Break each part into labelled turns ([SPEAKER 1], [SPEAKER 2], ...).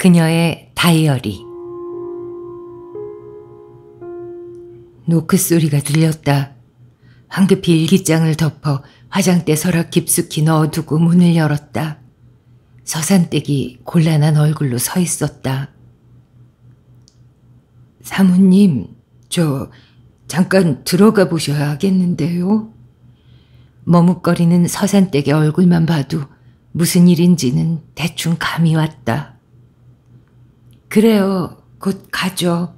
[SPEAKER 1] 그녀의 다이어리 노크 소리가 들렸다. 황급히 일기장을 덮어 화장대 서랍 깊숙이 넣어두고 문을 열었다. 서산댁이 곤란한 얼굴로 서 있었다. 사모님, 저 잠깐 들어가 보셔야 하겠는데요. 머뭇거리는 서산댁의 얼굴만 봐도 무슨 일인지는 대충 감이 왔다. 그래요. 곧 가죠.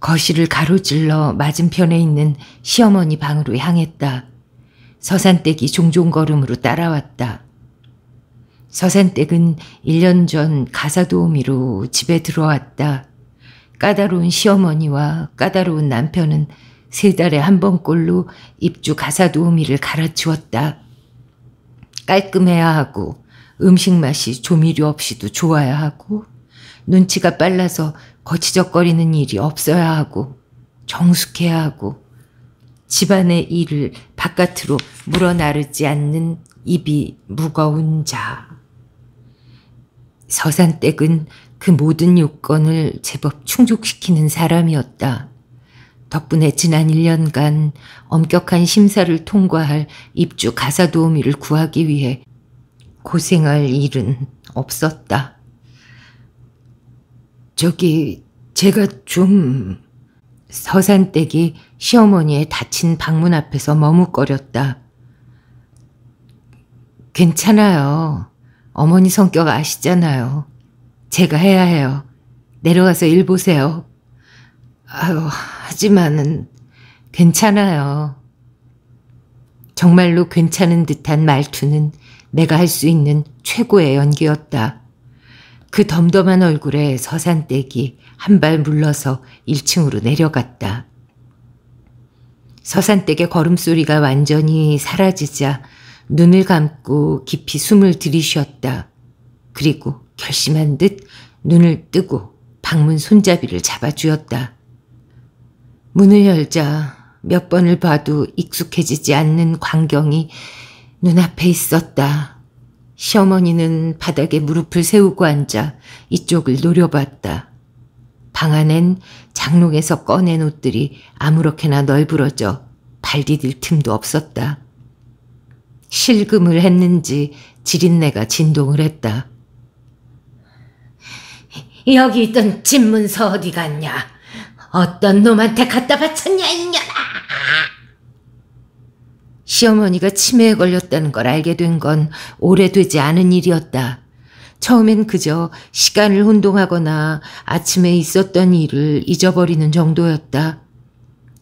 [SPEAKER 1] 거실을 가로질러 맞은편에 있는 시어머니 방으로 향했다. 서산댁이 종종 걸음으로 따라왔다. 서산댁은 1년 전 가사 도우미로 집에 들어왔다. 까다로운 시어머니와 까다로운 남편은 세 달에 한 번꼴로 입주 가사 도우미를 갈아치웠다. 깔끔해야 하고 음식 맛이 조미료 없이도 좋아야 하고 눈치가 빨라서 거치적거리는 일이 없어야 하고 정숙해야 하고 집안의 일을 바깥으로 물어나르지 않는 입이 무거운 자. 서산댁은 그 모든 요건을 제법 충족시키는 사람이었다. 덕분에 지난 1년간 엄격한 심사를 통과할 입주 가사 도우미를 구하기 위해 고생할 일은 없었다. 저기 제가 좀... 서산댁이 시어머니의 닫힌 방문 앞에서 머뭇거렸다. 괜찮아요. 어머니 성격 아시잖아요. 제가 해야 해요. 내려가서 일 보세요. 아유, 하지만은 괜찮아요. 정말로 괜찮은 듯한 말투는 내가 할 수 있는 최고의 연기였다. 그 덤덤한 얼굴에 서산댁이 한 발 물러서 1층으로 내려갔다. 서산댁의 걸음소리가 완전히 사라지자 눈을 감고 깊이 숨을 들이쉬었다. 그리고 결심한 듯 눈을 뜨고 방문 손잡이를 잡아주었다. 문을 열자 몇 번을 봐도 익숙해지지 않는 광경이 눈앞에 있었다. 시어머니는 바닥에 무릎을 세우고 앉아 이쪽을 노려봤다. 방 안엔 장롱에서 꺼낸 옷들이 아무렇게나 널브러져 발 디딜 틈도 없었다. 실금을 했는지 지린내가 진동을 했다. 여기 있던 집문서 어디 갔냐? 어떤 놈한테 갖다 바쳤냐, 이년아! 시어머니가 치매에 걸렸다는 걸 알게 된 건 오래되지 않은 일이었다. 처음엔 그저 시간을 혼동하거나 아침에 있었던 일을 잊어버리는 정도였다.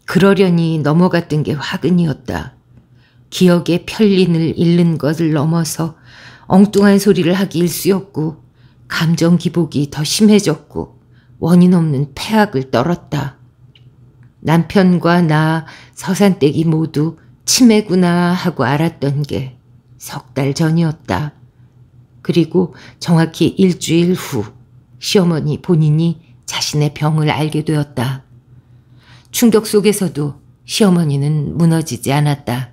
[SPEAKER 1] 그러려니 넘어갔던 게 화근이었다. 기억의 편린을 잃는 것을 넘어서 엉뚱한 소리를 하기 일쑤였고 감정 기복이 더 심해졌고 원인 없는 폐악을 떨었다. 남편과 나, 서산댁이 모두 치매구나 하고 알았던 게 석 달 전이었다. 그리고 정확히 일주일 후 시어머니 본인이 자신의 병을 알게 되었다. 충격 속에서도 시어머니는 무너지지 않았다.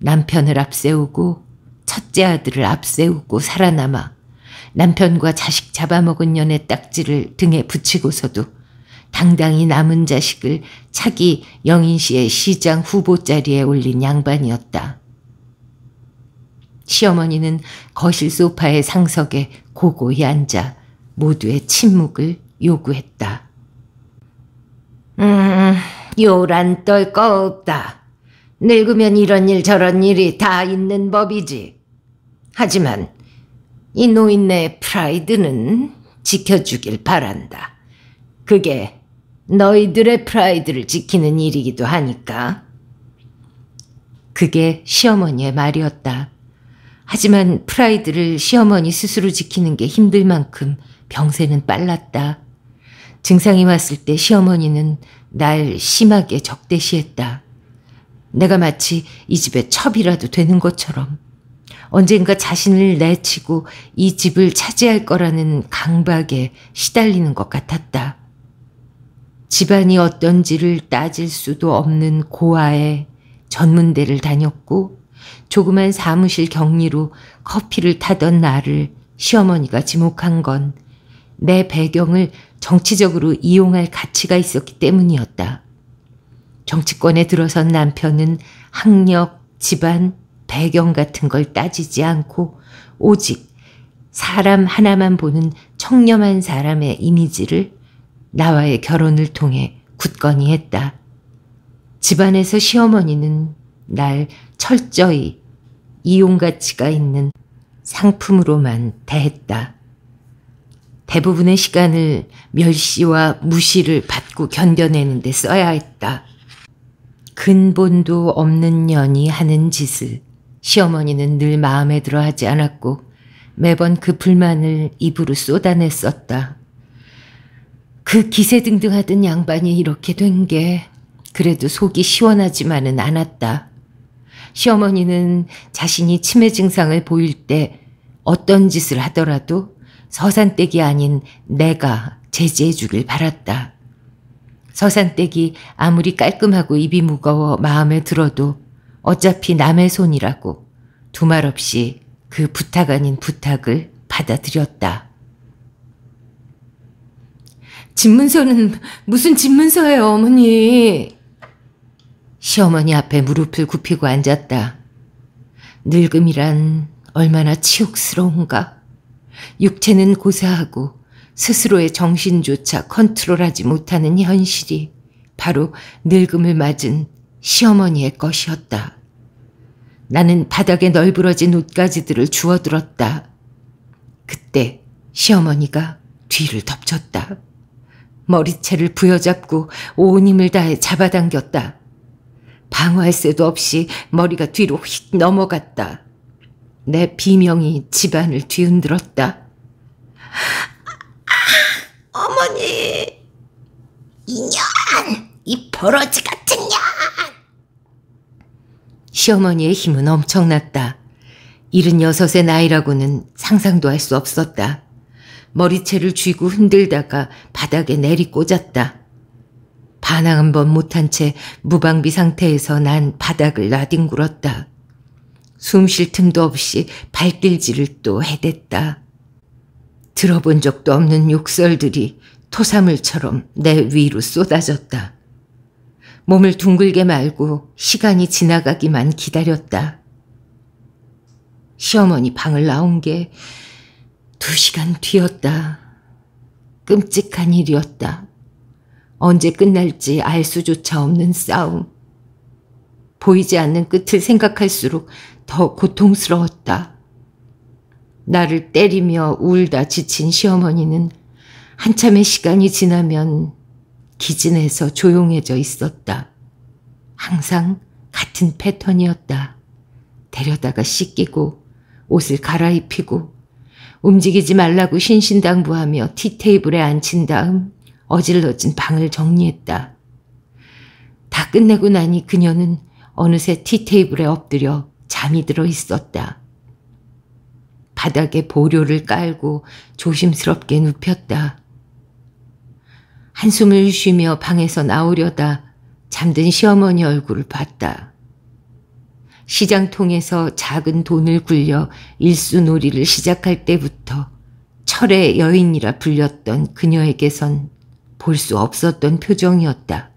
[SPEAKER 1] 남편을 앞세우고 첫째 아들을 앞세우고 살아남아 남편과 자식 잡아먹은 년의 딱지를 등에 붙이고서도 당당히 남은 자식을 차기 영인시의 시장 후보 자리에 올린 양반이었다. 시어머니는 거실 소파의 상석에 고고히 앉아 모두의 침묵을 요구했다. 음, 요란 떨 거 없다. 늙으면 이런 일 저런 일이 다 있는 법이지. 하지만 이 노인네의 프라이드는 지켜주길 바란다. 그게 너희들의 프라이드를 지키는 일이기도 하니까. 그게 시어머니의 말이었다. 하지만 프라이드를 시어머니 스스로 지키는 게 힘들 만큼 병세는 빨랐다. 증상이 왔을 때 시어머니는 날 심하게 적대시했다. 내가 마치 이 집의 첩이라도 되는 것처럼 언젠가 자신을 내치고 이 집을 차지할 거라는 강박에 시달리는 것 같았다. 집안이 어떤지를 따질 수도 없는 고아의 전문대를 다녔고 조그만 사무실 격리로 커피를 타던 나를 시어머니가 지목한 건 내 배경을 정치적으로 이용할 가치가 있었기 때문이었다. 정치권에 들어선 남편은 학력, 집안, 배경 같은 걸 따지지 않고 오직 사람 하나만 보는 청렴한 사람의 이미지를 나와의 결혼을 통해 굳건히 했다. 집안에서 시어머니는 날 철저히 이용 가치가 있는 상품으로만 대했다. 대부분의 시간을 멸시와 무시를 받고 견뎌내는 데 써야 했다. 근본도 없는 년이 하는 짓을 시어머니는 늘 마음에 들어 하지 않았고 매번 그 불만을 입으로 쏟아냈었다. 그 기세등등하던 양반이 이렇게 된 게 그래도 속이 시원하지만은 않았다. 시어머니는 자신이 치매 증상을 보일 때 어떤 짓을 하더라도 서산댁이 아닌 내가 제재해 주길 바랐다. 서산댁이 아무리 깔끔하고 입이 무거워 마음에 들어도 어차피 남의 손이라고 두 말없이 그 부탁 아닌 부탁을 받아들였다. 집문서는 무슨 집문서예요, 어머니? 시어머니 앞에 무릎을 굽히고 앉았다. 늙음이란 얼마나 치욕스러운가. 육체는 고사하고 스스로의 정신조차 컨트롤하지 못하는 현실이 바로 늙음을 맞은 시어머니의 것이었다. 나는 바닥에 널브러진 옷가지들을 주워들었다. 그때 시어머니가 뒤를 덮쳤다. 머리채를 부여잡고 온 힘을 다해 잡아당겼다. 방어할 새도 없이 머리가 뒤로 휙 넘어갔다. 내 비명이 집안을 뒤흔들었다. 아, 아,
[SPEAKER 2] 어머니! 인연! 이 버러지 같은 년!
[SPEAKER 1] 시어머니의 힘은 엄청났다. 76의 나이라고는 상상도 할 수 없었다. 머리채를 쥐고 흔들다가 바닥에 내리꽂았다. 반항 한번 못한 채 무방비 상태에서 난 바닥을 나뒹굴었다. 숨 쉴 틈도 없이 발길질을 또 해댔다. 들어본 적도 없는 욕설들이 토사물처럼 내 위로 쏟아졌다. 몸을 둥글게 말고 시간이 지나가기만 기다렸다. 시어머니 방을 나온 게두 시간 뒤였다. 끔찍한 일이었다. 언제 끝날지 알 수조차 없는 싸움. 보이지 않는 끝을 생각할수록 더 고통스러웠다. 나를 때리며 울다 지친 시어머니는 한참의 시간이 지나면 기진해서 조용해져 있었다. 항상 같은 패턴이었다. 데려다가 씻기고 옷을 갈아입히고 움직이지 말라고 신신당부하며 티테이블에 앉힌 다음 어질러진 방을 정리했다. 다 끝내고 나니 그녀는 어느새 티테이블에 엎드려 잠이 들어 있었다. 바닥에 보료를 깔고 조심스럽게 눕혔다. 한숨을 쉬며 방에서 나오려다 잠든 시어머니 얼굴을 봤다. 시장통해서 작은 돈을 굴려 일수놀이를 시작할 때부터 철의 여인이라 불렸던 그녀에게선 볼 수 없었던 표정이었다.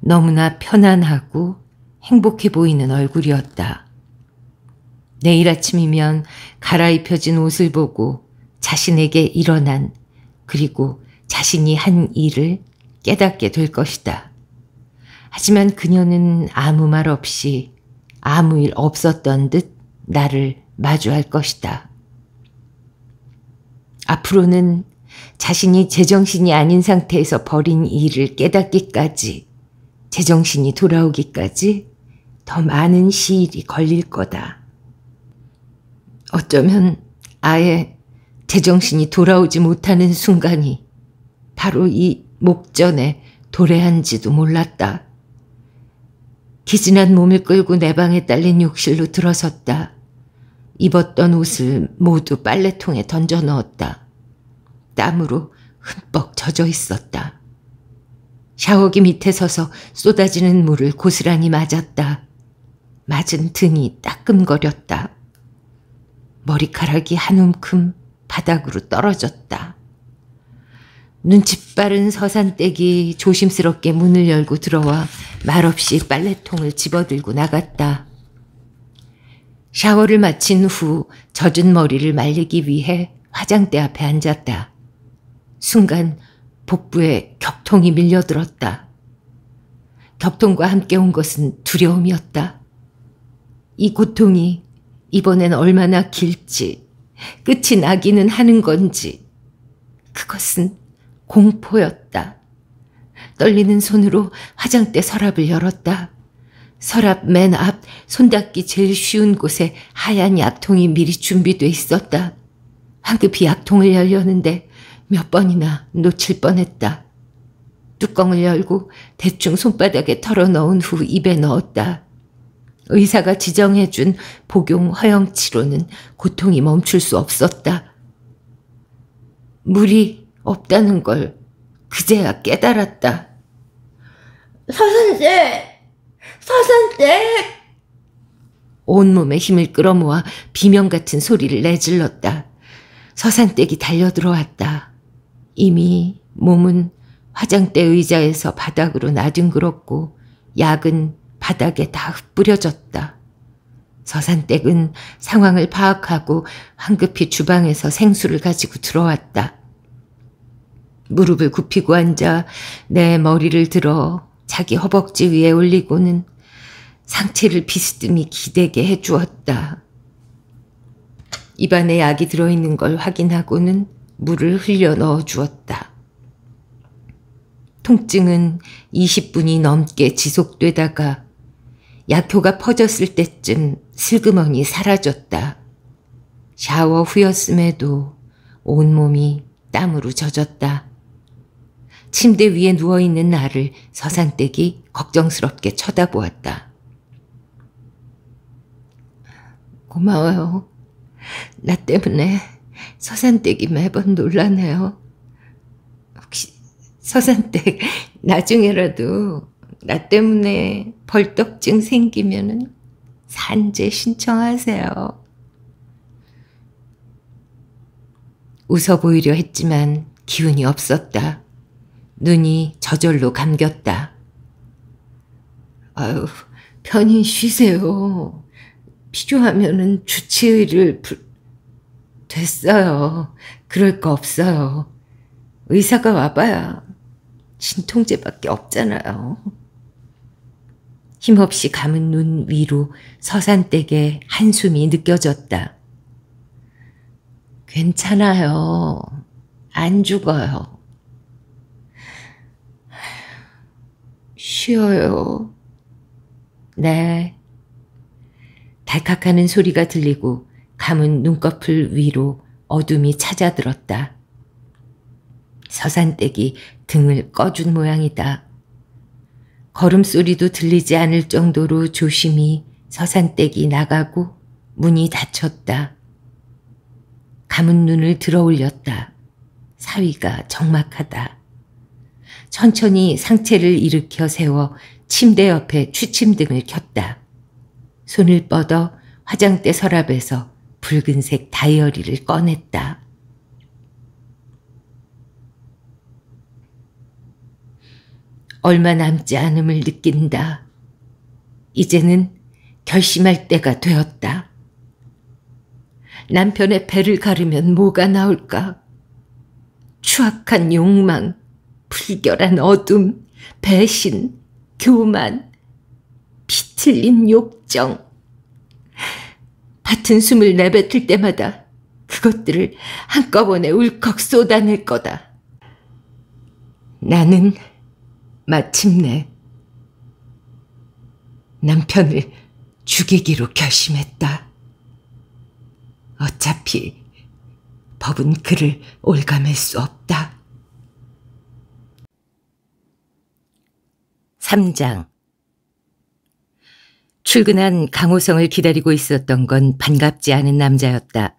[SPEAKER 1] 너무나 편안하고 행복해 보이는 얼굴이었다. 내일 아침이면 갈아입혀진 옷을 보고 자신에게 일어난 그리고 자신이 한 일을 깨닫게 될 것이다. 하지만 그녀는 아무 말 없이 아무 일 없었던 듯 나를 마주할 것이다. 앞으로는 자신이 제정신이 아닌 상태에서 벌인 일을 깨닫기까지, 제정신이 돌아오기까지 더 많은 시일이 걸릴 거다. 어쩌면 아예 제정신이 돌아오지 못하는 순간이 바로 이 목전에 도래한지도 몰랐다. 기진한 몸을 끌고 내 방에 딸린 욕실로 들어섰다. 입었던 옷을 모두 빨래통에 던져 넣었다. 땀으로 흠뻑 젖어 있었다. 샤워기 밑에 서서 쏟아지는 물을 고스란히 맞았다. 맞은 등이 따끔거렸다. 머리카락이 한 움큼 바닥으로 떨어졌다. 눈치 빠른 서산댁이 조심스럽게 문을 열고 들어와 말없이 빨래통을 집어들고 나갔다. 샤워를 마친 후 젖은 머리를 말리기 위해 화장대 앞에 앉았다. 순간 복부에 격통이 밀려들었다. 격통과 함께 온 것은 두려움이었다. 이 고통이 이번엔 얼마나 길지, 끝이 나기는 하는 건지, 그것은 공포였다. 떨리는 손으로 화장대 서랍을 열었다. 서랍 맨 앞 손닿기 제일 쉬운 곳에 하얀 약통이 미리 준비돼 있었다. 황급히 약통을 열려는데 몇 번이나 놓칠 뻔했다. 뚜껑을 열고 대충 손바닥에 털어넣은 후 입에 넣었다. 의사가 지정해준 복용 허영치로는 고통이 멈출 수 없었다. 물이 없다는 걸 그제야 깨달았다.
[SPEAKER 2] 서선생! 서선생!
[SPEAKER 1] 온몸에 힘을 끌어모아 비명 같은 소리를 내질렀다. 서산댁이 달려들어왔다. 이미 몸은 화장대 의자에서 바닥으로 나뒹굴었고 약은 바닥에 다 흩뿌려졌다. 서산댁은 상황을 파악하고 황급히 주방에서 생수를 가지고 들어왔다. 무릎을 굽히고 앉아 내 머리를 들어 자기 허벅지 위에 올리고는 상체를 비스듬히 기대게 해주었다. 입안에 약이 들어있는 걸 확인하고는 물을 흘려 넣어 주었다. 통증은 20분이 넘게 지속되다가 약효가 퍼졌을 때쯤 슬그머니 사라졌다. 샤워 후였음에도 온몸이 땀으로 젖었다. 침대 위에 누워있는 나를 서산댁이 걱정스럽게 쳐다보았다. 고마워요. 나 때문에 서산댁이 매번 놀라네요. 혹시 서산댁 나중에라도 나 때문에 벌떡증 생기면 산재 신청하세요. 웃어 보이려 했지만 기운이 없었다. 눈이 저절로 감겼다. 아유, 편히 쉬세요. 필요하면은 주치의를 불... 됐어요. 그럴 거 없어요. 의사가 와봐야 진통제밖에 없잖아요. 힘없이 감은 눈 위로 서산댁에 한숨이 느껴졌다. 괜찮아요. 안 죽어요. 쉬어요. 네. 달칵하는 소리가 들리고 감은 눈꺼풀 위로 어둠이 찾아들었다. 서산댁이 등을 꺼준 모양이다. 걸음소리도 들리지 않을 정도로 조심히 서산댁이 나가고 문이 닫혔다. 감은 눈을 들어 올렸다. 사위가 적막하다. 천천히 상체를 일으켜 세워 침대 옆에 취침등을 켰다. 손을 뻗어 화장대 서랍에서 붉은색 다이어리를 꺼냈다. 얼마 남지 않음을 느낀다. 이제는 결심할 때가 되었다. 남편의 배를 가르면 뭐가 나올까? 추악한 욕망, 불결한 어둠, 배신, 교만, 피틀린 욕정. 같은 숨을 내뱉을 때마다 그것들을 한꺼번에 울컥 쏟아낼 거다. 나는 마침내 남편을 죽이기로 결심했다. 어차피 법은 그를 올감할 수 없다. 3장 출근한 강호성을 기다리고 있었던 건 반갑지 않은 남자였다.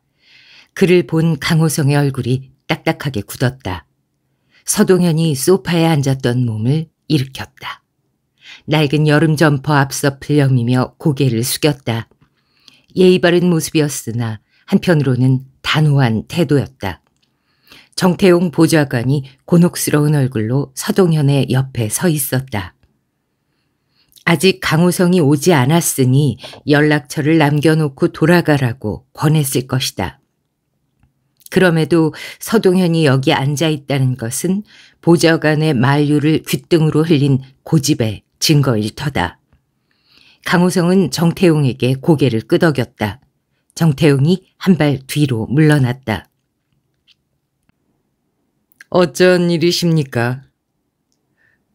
[SPEAKER 1] 그를 본 강호성의 얼굴이 딱딱하게 굳었다. 서동현이 소파에 앉았던 몸을 일으켰다. 낡은 여름 점퍼 앞서 풀렴이며 고개를 숙였다. 예의 바른 모습이었으나 한편으로는 단호한 태도였다. 정태용 보좌관이 곤혹스러운 얼굴로 서동현의 옆에 서 있었다. 아직 강호성이 오지 않았으니 연락처를 남겨놓고 돌아가라고 권했을 것이다. 그럼에도 서동현이 여기 앉아 있다는 것은 보좌관의 만류를 귓등으로 흘린 고집의 증거일 터다. 강호성은 정태용에게 고개를 끄덕였다. 정태용이 한 발 뒤로 물러났다. 어쩐 일이십니까?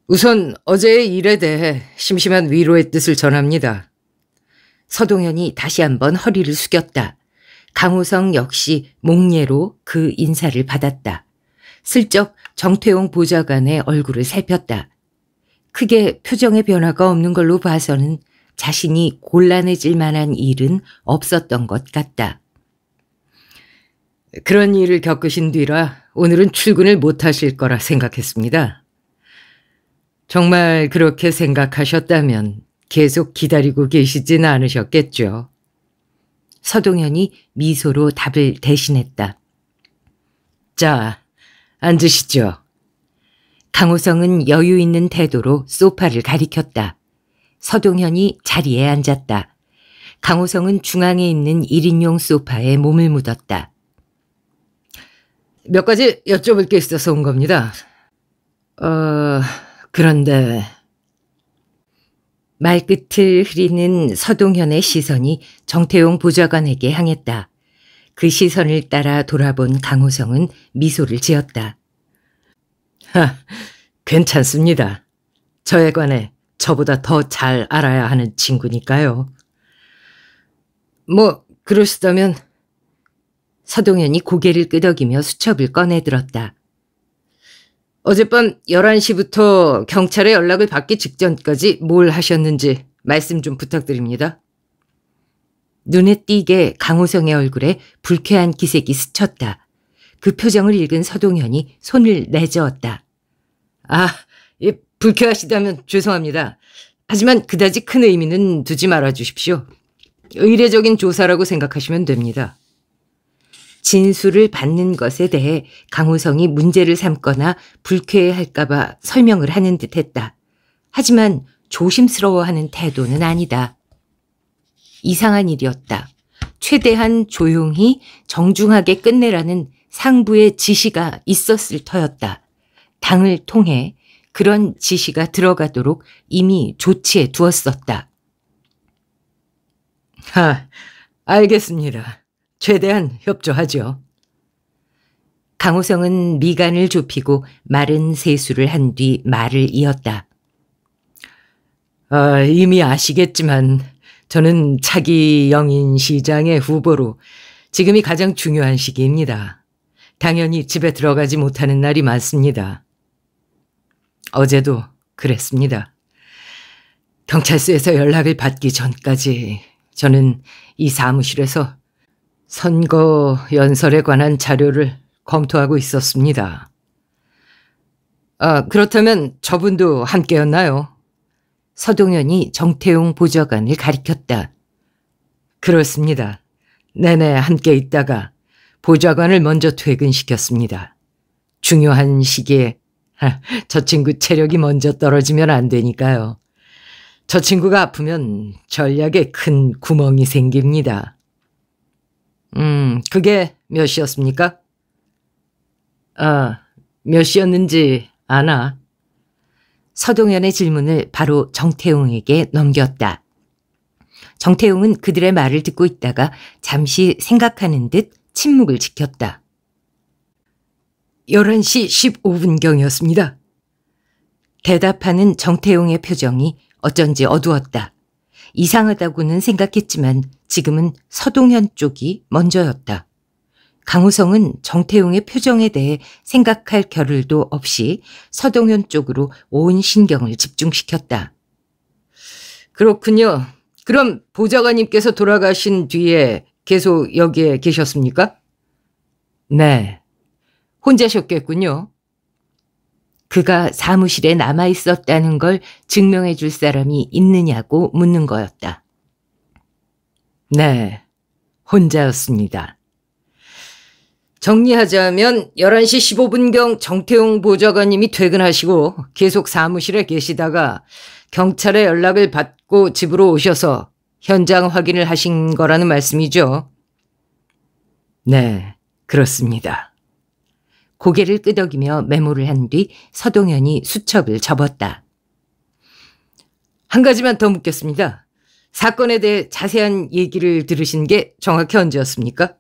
[SPEAKER 1] 우선 어제의 일에 대해 심심한 위로의 뜻을 전합니다. 서동현이 다시 한번 허리를 숙였다. 강호성 역시 목례로 그 인사를 받았다. 슬쩍 정태용 보좌관의 얼굴을 살폈다. 크게 표정의 변화가 없는 걸로 봐서는 자신이 곤란해질 만한 일은 없었던 것 같다. 그런 일을 겪으신 뒤라 오늘은 출근을 못하실 거라 생각했습니다. 정말 그렇게 생각하셨다면 계속 기다리고 계시진 않으셨겠죠. 서동현이 미소로 답을 대신했다. 자, 앉으시죠. 강호성은 여유 있는 태도로 소파를 가리켰다. 서동현이 자리에 앉았다. 강호성은 중앙에 있는 1인용 소파에 몸을 묻었다. 몇 가지 여쭤볼 게 있어서 온 겁니다. 어... 그런데 말끝을 흐리는 서동현의 시선이 정태용 보좌관에게 향했다. 그 시선을 따라 돌아본 강호성은 미소를 지었다. 하, 괜찮습니다. 저에 관해 저보다 더 잘 알아야 하는 친구니까요. 뭐 그러시다면 서동현이 고개를 끄덕이며 수첩을 꺼내들었다. 어젯밤 11시부터 경찰의 연락을 받기 직전까지 뭘 하셨는지 말씀 좀 부탁드립니다. 눈에 띄게 강호성의 얼굴에 불쾌한 기색이 스쳤다. 그 표정을 읽은 서동현이 손을 내저었다. 아, 예, 불쾌하시다면 죄송합니다. 하지만 그다지 큰 의미는 두지 말아 주십시오. 의례적인 조사라고 생각하시면 됩니다. 진술을 받는 것에 대해 강호성이 문제를 삼거나 불쾌해할까봐 설명을 하는 듯 했다. 하지만 조심스러워하는 태도는 아니다. 이상한 일이었다. 최대한 조용히 정중하게 끝내라는 상부의 지시가 있었을 터였다. 당을 통해 그런 지시가 들어가도록 이미 조치해 두었었다. 하, 알겠습니다. 최대한 협조하죠. 강호성은 미간을 좁히고 마른 세수를 한 뒤 말을 이었다. 아, 이미 아시겠지만 저는 차기 영인 시장의 후보로 지금이 가장 중요한 시기입니다. 당연히 집에 들어가지 못하는 날이 많습니다. 어제도 그랬습니다. 경찰서에서 연락을 받기 전까지 저는 이 사무실에서 선거 연설에 관한 자료를 검토하고 있었습니다. 아, 그렇다면 저분도 함께였나요? 서동현이 정태용 보좌관을 가리켰다. 그렇습니다. 내내 함께 있다가 보좌관을 먼저 퇴근시켰습니다. 중요한 시기에 하, 저 친구 체력이 먼저 떨어지면 안 되니까요. 저 친구가 아프면 전략에 큰 구멍이 생깁니다. 음, 그게 몇 시였습니까? 아, 몇 시였는지 아나? 서동현의 질문을 바로 정태웅에게 넘겼다. 정태웅은 그들의 말을 듣고 있다가 잠시 생각하는 듯 침묵을 지켰다. 11시 15분경이었습니다. 대답하는 정태웅의 표정이 어쩐지 어두웠다. 이상하다고는 생각했지만 지금은 서동현 쪽이 먼저였다. 강우성은 정태용의 표정에 대해 생각할 겨를도 없이 서동현 쪽으로 온 신경을 집중시켰다. 그렇군요. 그럼 보좌관님께서 돌아가신 뒤에 계속 여기에 계셨습니까? 네. 혼자셨겠군요. 그가 사무실에 남아 있었다는 걸 증명해 줄 사람이 있느냐고 묻는 거였다. 네, 혼자였습니다. 정리하자면 11시 15분경 정태용 보좌관님이 퇴근하시고 계속 사무실에 계시다가 경찰의 연락을 받고 집으로 오셔서 현장 확인을 하신 거라는 말씀이죠. 네, 그렇습니다. 고개를 끄덕이며 메모를 한 뒤 서동현이 수첩을 접었다. 한 가지만 더 묻겠습니다. 사건에 대해 자세한 얘기를 들으신 게 정확히 언제였습니까?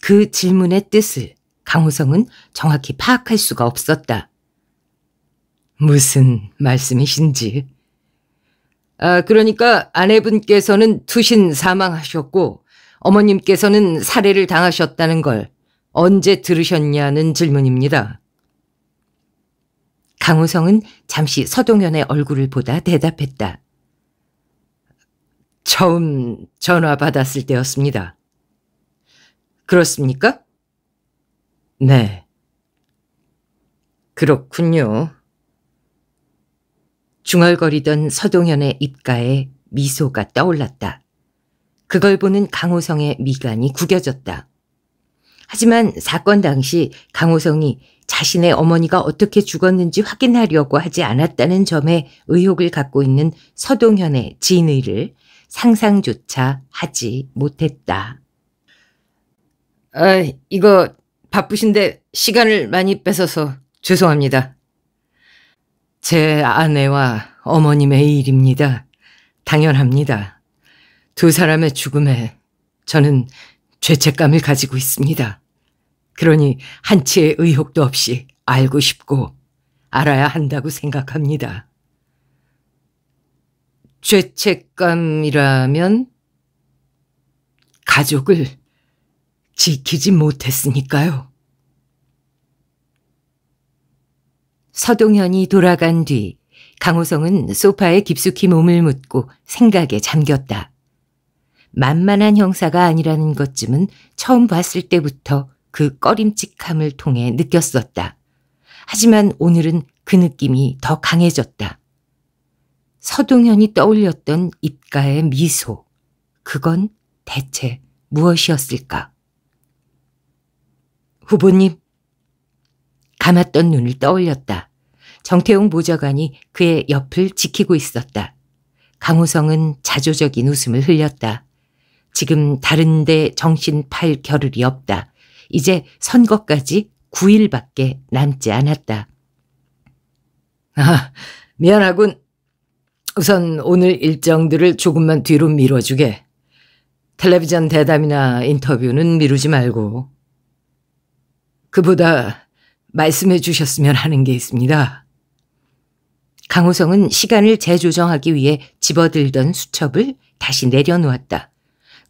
[SPEAKER 1] 그 질문의 뜻을 강호성은 정확히 파악할 수가 없었다. 무슨 말씀이신지. 아, 그러니까 아내분께서는 투신 사망하셨고 어머님께서는 살해를 당하셨다는 걸 언제 들으셨냐는 질문입니다. 강우성은 잠시 서동현의 얼굴을 보다 대답했다. 처음 전화 받았을 때였습니다. 그렇습니까? 네. 그렇군요. 중얼거리던 서동현의 입가에 미소가 떠올랐다. 그걸 보는 강호성의 미간이 구겨졌다. 하지만 사건 당시 강호성이 자신의 어머니가 어떻게 죽었는지 확인하려고 하지 않았다는 점에 의혹을 갖고 있는 서동현의 진의를 상상조차 하지 못했다. 아, 이거 바쁘신데 시간을 많이 뺏어서 죄송합니다. 제 아내와 어머님의 일입니다. 당연합니다. 두 사람의 죽음에 저는 죄책감을 가지고 있습니다. 그러니 한치의 의혹도 없이 알고 싶고 알아야 한다고 생각합니다. 죄책감이라면 가족을 지키지 못했으니까요. 서동현이 돌아간 뒤 강호성은 소파에 깊숙이 몸을 묻고 생각에 잠겼다. 만만한 형사가 아니라는 것쯤은 처음 봤을 때부터 그 꺼림칙함을 통해 느꼈었다. 하지만 오늘은 그 느낌이 더 강해졌다. 서동현이 떠올렸던 입가의 미소. 그건 대체 무엇이었을까? 후보님. 감았던 눈을 떠올렸다. 정태웅 보좌관이 그의 옆을 지키고 있었다. 강호성은 자조적인 웃음을 흘렸다. 지금 다른데 정신 팔 겨를이 없다. 이제 선거까지 9일밖에 남지 않았다. 아, 미안하군. 우선 오늘 일정들을 조금만 뒤로 미뤄주게. 텔레비전 대담이나 인터뷰는 미루지 말고. 그보다 말씀해 주셨으면 하는 게 있습니다. 강호성은 시간을 재조정하기 위해 집어들던 수첩을 다시 내려놓았다.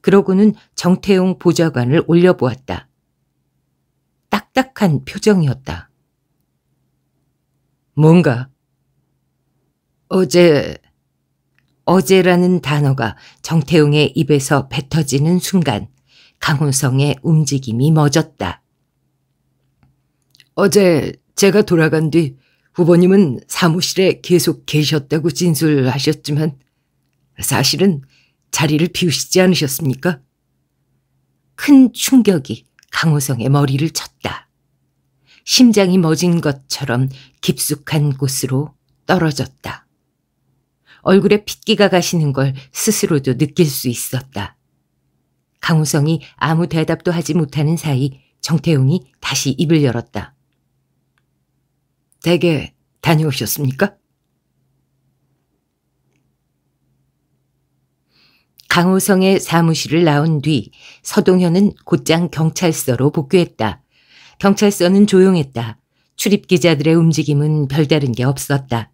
[SPEAKER 1] 그러고는 정태용 보좌관을 올려보았다. 딱딱한 표정이었다. 뭔가 어제 어제라는 단어가 정태웅의 입에서 뱉어지는 순간 강훈성의 움직임이 멎었다. 어제 제가 돌아간 뒤 후보님은 사무실에 계속 계셨다고 진술하셨지만 사실은 자리를 비우시지 않으셨습니까? 큰 충격이 강호성의 머리를 쳤다. 심장이 멎은 것처럼 깊숙한 곳으로 떨어졌다. 얼굴에 핏기가 가시는 걸 스스로도 느낄 수 있었다. 강우성이 아무 대답도 하지 못하는 사이 정태용이 다시 입을 열었다. 대게 다녀오셨습니까? 강호성의 사무실을 나온 뒤 서동현은 곧장 경찰서로 복귀했다. 경찰서는 조용했다. 출입 기자들의 움직임은 별다른 게 없었다.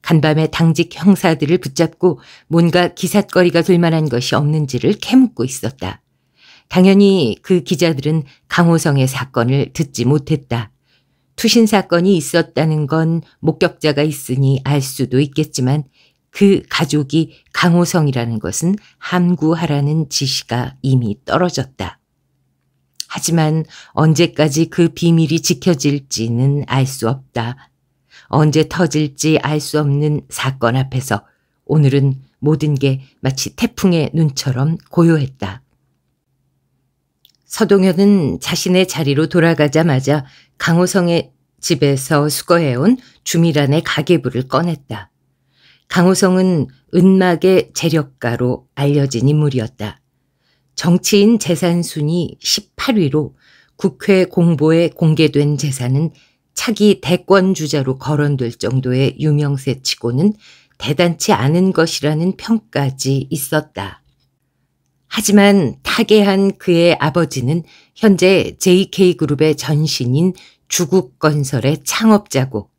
[SPEAKER 1] 간밤에 당직 형사들을 붙잡고 뭔가 기삿거리가 될 만한 것이 없는지를 캐묻고 있었다. 당연히 그 기자들은 강호성의 사건을 듣지 못했다. 투신 사건이 있었다는 건 목격자가 있으니 알 수도 있겠지만 그 가족이 강호성이라는 것은 함구하라는 지시가 이미 떨어졌다. 하지만 언제까지 그 비밀이 지켜질지는 알 수 없다. 언제 터질지 알 수 없는 사건 앞에서 오늘은 모든 게 마치 태풍의 눈처럼 고요했다. 서동현은 자신의 자리로 돌아가자마자 강호성의 집에서 수거해온 주미란의 가계부를 꺼냈다. 강호성은 은막의 재력가로 알려진 인물이었다. 정치인 재산 순위 18위로 국회 공보에 공개된 재산은 차기 대권 주자로 거론될 정도의 유명세 치고는 대단치 않은 것이라는 평까지 있었다. 하지만 타계한 그의 아버지는 현재 JK그룹의 전신인 주국건설의 창업자고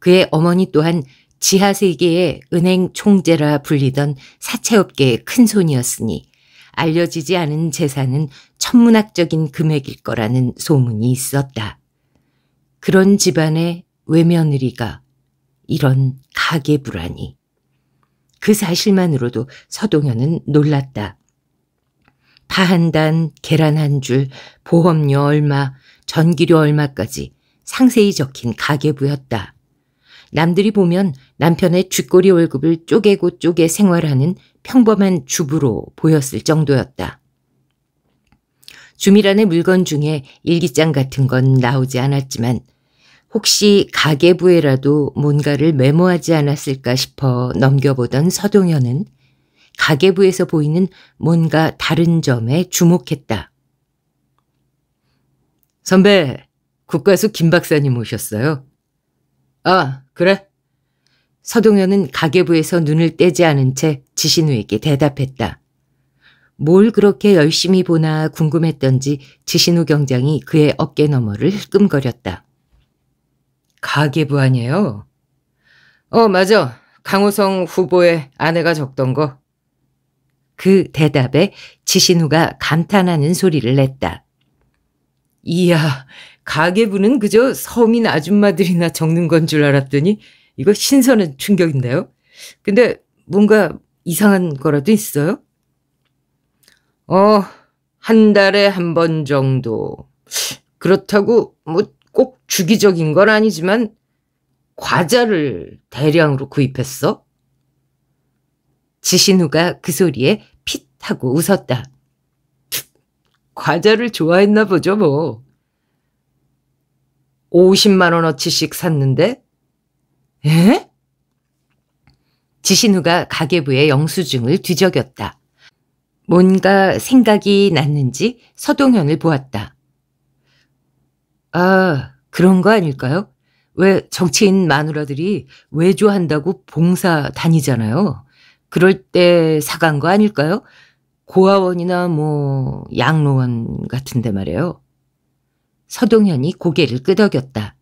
[SPEAKER 1] 그의 어머니 또한 지하세계의 은행 총재라 불리던 사채업계의 큰 손이었으니 알려지지 않은 재산은 천문학적인 금액일 거라는 소문이 있었다. 그런 집안의 외며느리가 이런 가계 불안이. 그 사실만으로도 서동현은 놀랐다. 파한 단, 계란 한 줄, 보험료 얼마, 전기료 얼마까지 상세히 적힌 가계부였다. 남들이 보면 남편의 쥐꼬리 월급을 쪼개고 쪼개 생활하는 평범한 주부로 보였을 정도였다. 주미란의 물건 중에 일기장 같은 건 나오지 않았지만 혹시 가계부에라도 뭔가를 메모하지 않았을까 싶어 넘겨보던 서동현은 가계부에서 보이는 뭔가 다른 점에 주목했다. 선배, 국과수 김 박사님 오셨어요. 아, 그래? 서동현은 가계부에서 눈을 떼지 않은 채 지신우에게 대답했다. 뭘 그렇게 열심히 보나 궁금했던지 지신우 경장이 그의 어깨 너머를 끔거렸다. 가계부 아니에요? 어, 맞아. 강호성 후보의 아내가 적던 거. 그 대답에 지신우가 감탄하는 소리를 냈다. 이야, 가계부는 그저 서민 아줌마들이나 적는 건 줄 알았더니 이거 신선한 충격인데요. 근데 뭔가 이상한 거라도 있어요? 어, 한 달에 한 번 정도. 그렇다고 뭐 꼭 주기적인 건 아니지만 과자를 대량으로 구입했어? 지신우가 그 소리에 핏 하고 웃었다. 과자를 좋아했나 보죠, 뭐. 50만 원어치씩 샀는데? 에? 지신우가 가계부의 영수증을 뒤적였다. 뭔가 생각이 났는지 서동현을 보았다. 아, 그런 거 아닐까요? 왜 정치인 마누라들이 외조한다고 봉사 다니잖아요. 그럴 때 사간 거 아닐까요? 고아원이나 뭐 양로원 같은데 말이에요. 서동현이 고개를 끄덕였다.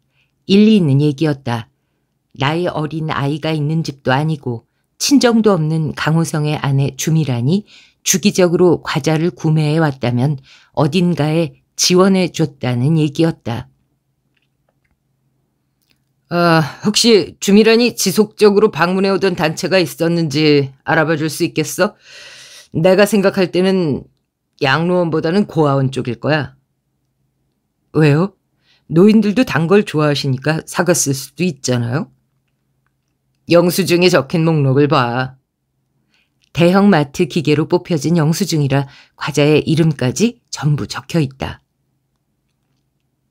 [SPEAKER 1] 일리 있는 얘기였다. 나의 어린 아이가 있는 집도 아니고 친정도 없는 강호성의 아내 주미란이 주기적으로 과자를 구매해 왔다면 어딘가에 지원해 줬다는 얘기였다. 아, 혹시 주미란이 지속적으로 방문해 오던 단체가 있었는지 알아봐 줄 수 있겠어? 내가 생각할 때는 양로원보다는 고아원 쪽일 거야. 왜요? 노인들도 단 걸 좋아하시니까 사갔을 수도 있잖아요. 영수증에 적힌 목록을 봐. 대형마트 기계로 뽑혀진 영수증이라 과자의 이름까지 전부 적혀 있다.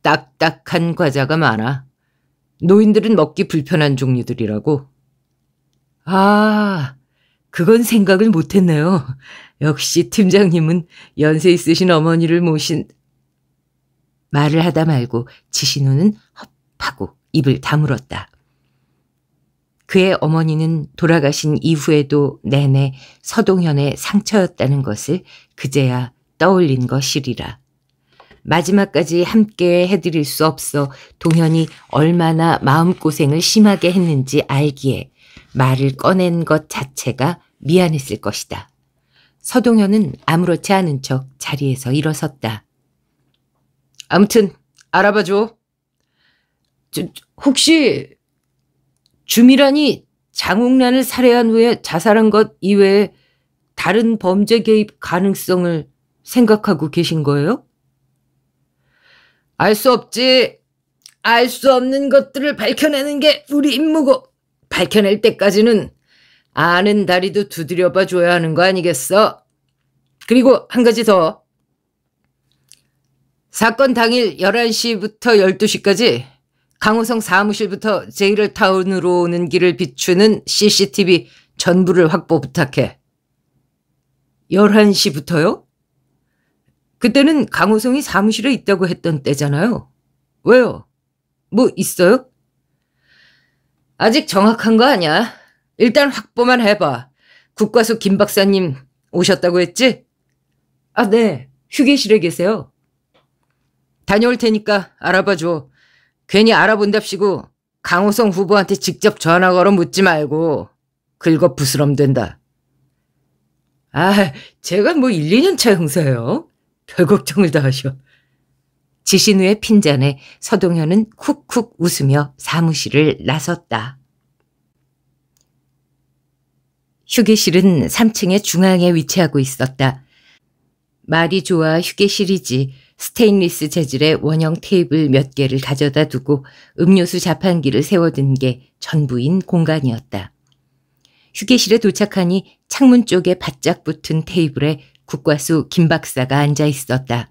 [SPEAKER 1] 딱딱한 과자가 많아. 노인들은 먹기 불편한 종류들이라고. 아, 그건 생각을 못했네요. 역시 팀장님은 연세 있으신 어머니를 모신 말을 하다 말고 지신우는 헙하고 입을 다물었다. 그의 어머니는 돌아가신 이후에도 내내 서동현의 상처였다는 것을 그제야 떠올린 것이리라. 마지막까지 함께 해드릴 수 없어 동현이 얼마나 마음고생을 심하게 했는지 알기에 말을 꺼낸 것 자체가 미안했을 것이다. 서동현은 아무렇지 않은 척 자리에서 일어섰다. 아무튼 알아봐 줘. 저, 혹시 주미란이 장옥란을 살해한 후에 자살한 것 이외에 다른 범죄 개입 가능성을 생각하고 계신 거예요? 알 수 없지. 알 수 없는 것들을 밝혀내는 게 우리 임무고 밝혀낼 때까지는 아는 다리도 두드려봐 줘야 하는 거 아니겠어? 그리고 한 가지 더. 사건 당일 11시부터 12시까지 강호성 사무실부터 제이럴타운으로 오는 길을 비추는 CCTV 전부를 확보 부탁해. 11시부터요? 그때는 강호성이 사무실에 있다고 했던 때잖아요. 왜요? 뭐 있어요? 아직 정확한 거 아니야. 일단 확보만 해봐. 국과수 김 박사님 오셨다고 했지? 아, 네. 휴게실에 계세요. 다녀올 테니까 알아봐 줘. 괜히 알아본답시고 강호성 후보한테 직접 전화 걸어 묻지 말고 긁어 부스럼 된다. 아, 제가 뭐 1, 2년 차 형사요. 별 걱정을 다 하셔. 지신후의 핀잔에 서동현은 쿡쿡 웃으며 사무실을 나섰다. 휴게실은 3층의 중앙에 위치하고 있었다. 말이 좋아 휴게실이지 스테인리스 재질의 원형 테이블 몇 개를 가져다 두고 음료수 자판기를 세워둔 게 전부인 공간이었다. 휴게실에 도착하니 창문 쪽에 바짝 붙은 테이블에 국과수 김 박사가 앉아 있었다.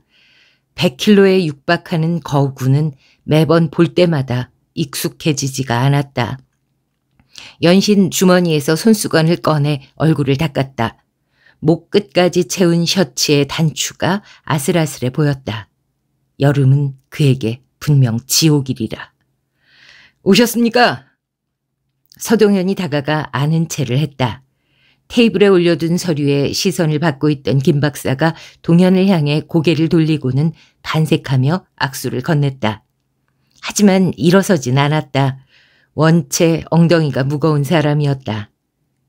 [SPEAKER 1] 100킬로에 육박하는 거구는 매번 볼 때마다 익숙해지지가 않았다. 연신 주머니에서 손수건을 꺼내 얼굴을 닦았다. 목 끝까지 채운 셔츠의 단추가 아슬아슬해 보였다. 여름은 그에게 분명 지옥이리라. 오셨습니까? 서동현이 다가가 아는 채를 했다. 테이블에 올려둔 서류에 시선을 받고 있던 김 박사가 동현을 향해 고개를 돌리고는 반색하며 악수를 건넸다. 하지만 일어서진 않았다. 원체 엉덩이가 무거운 사람이었다.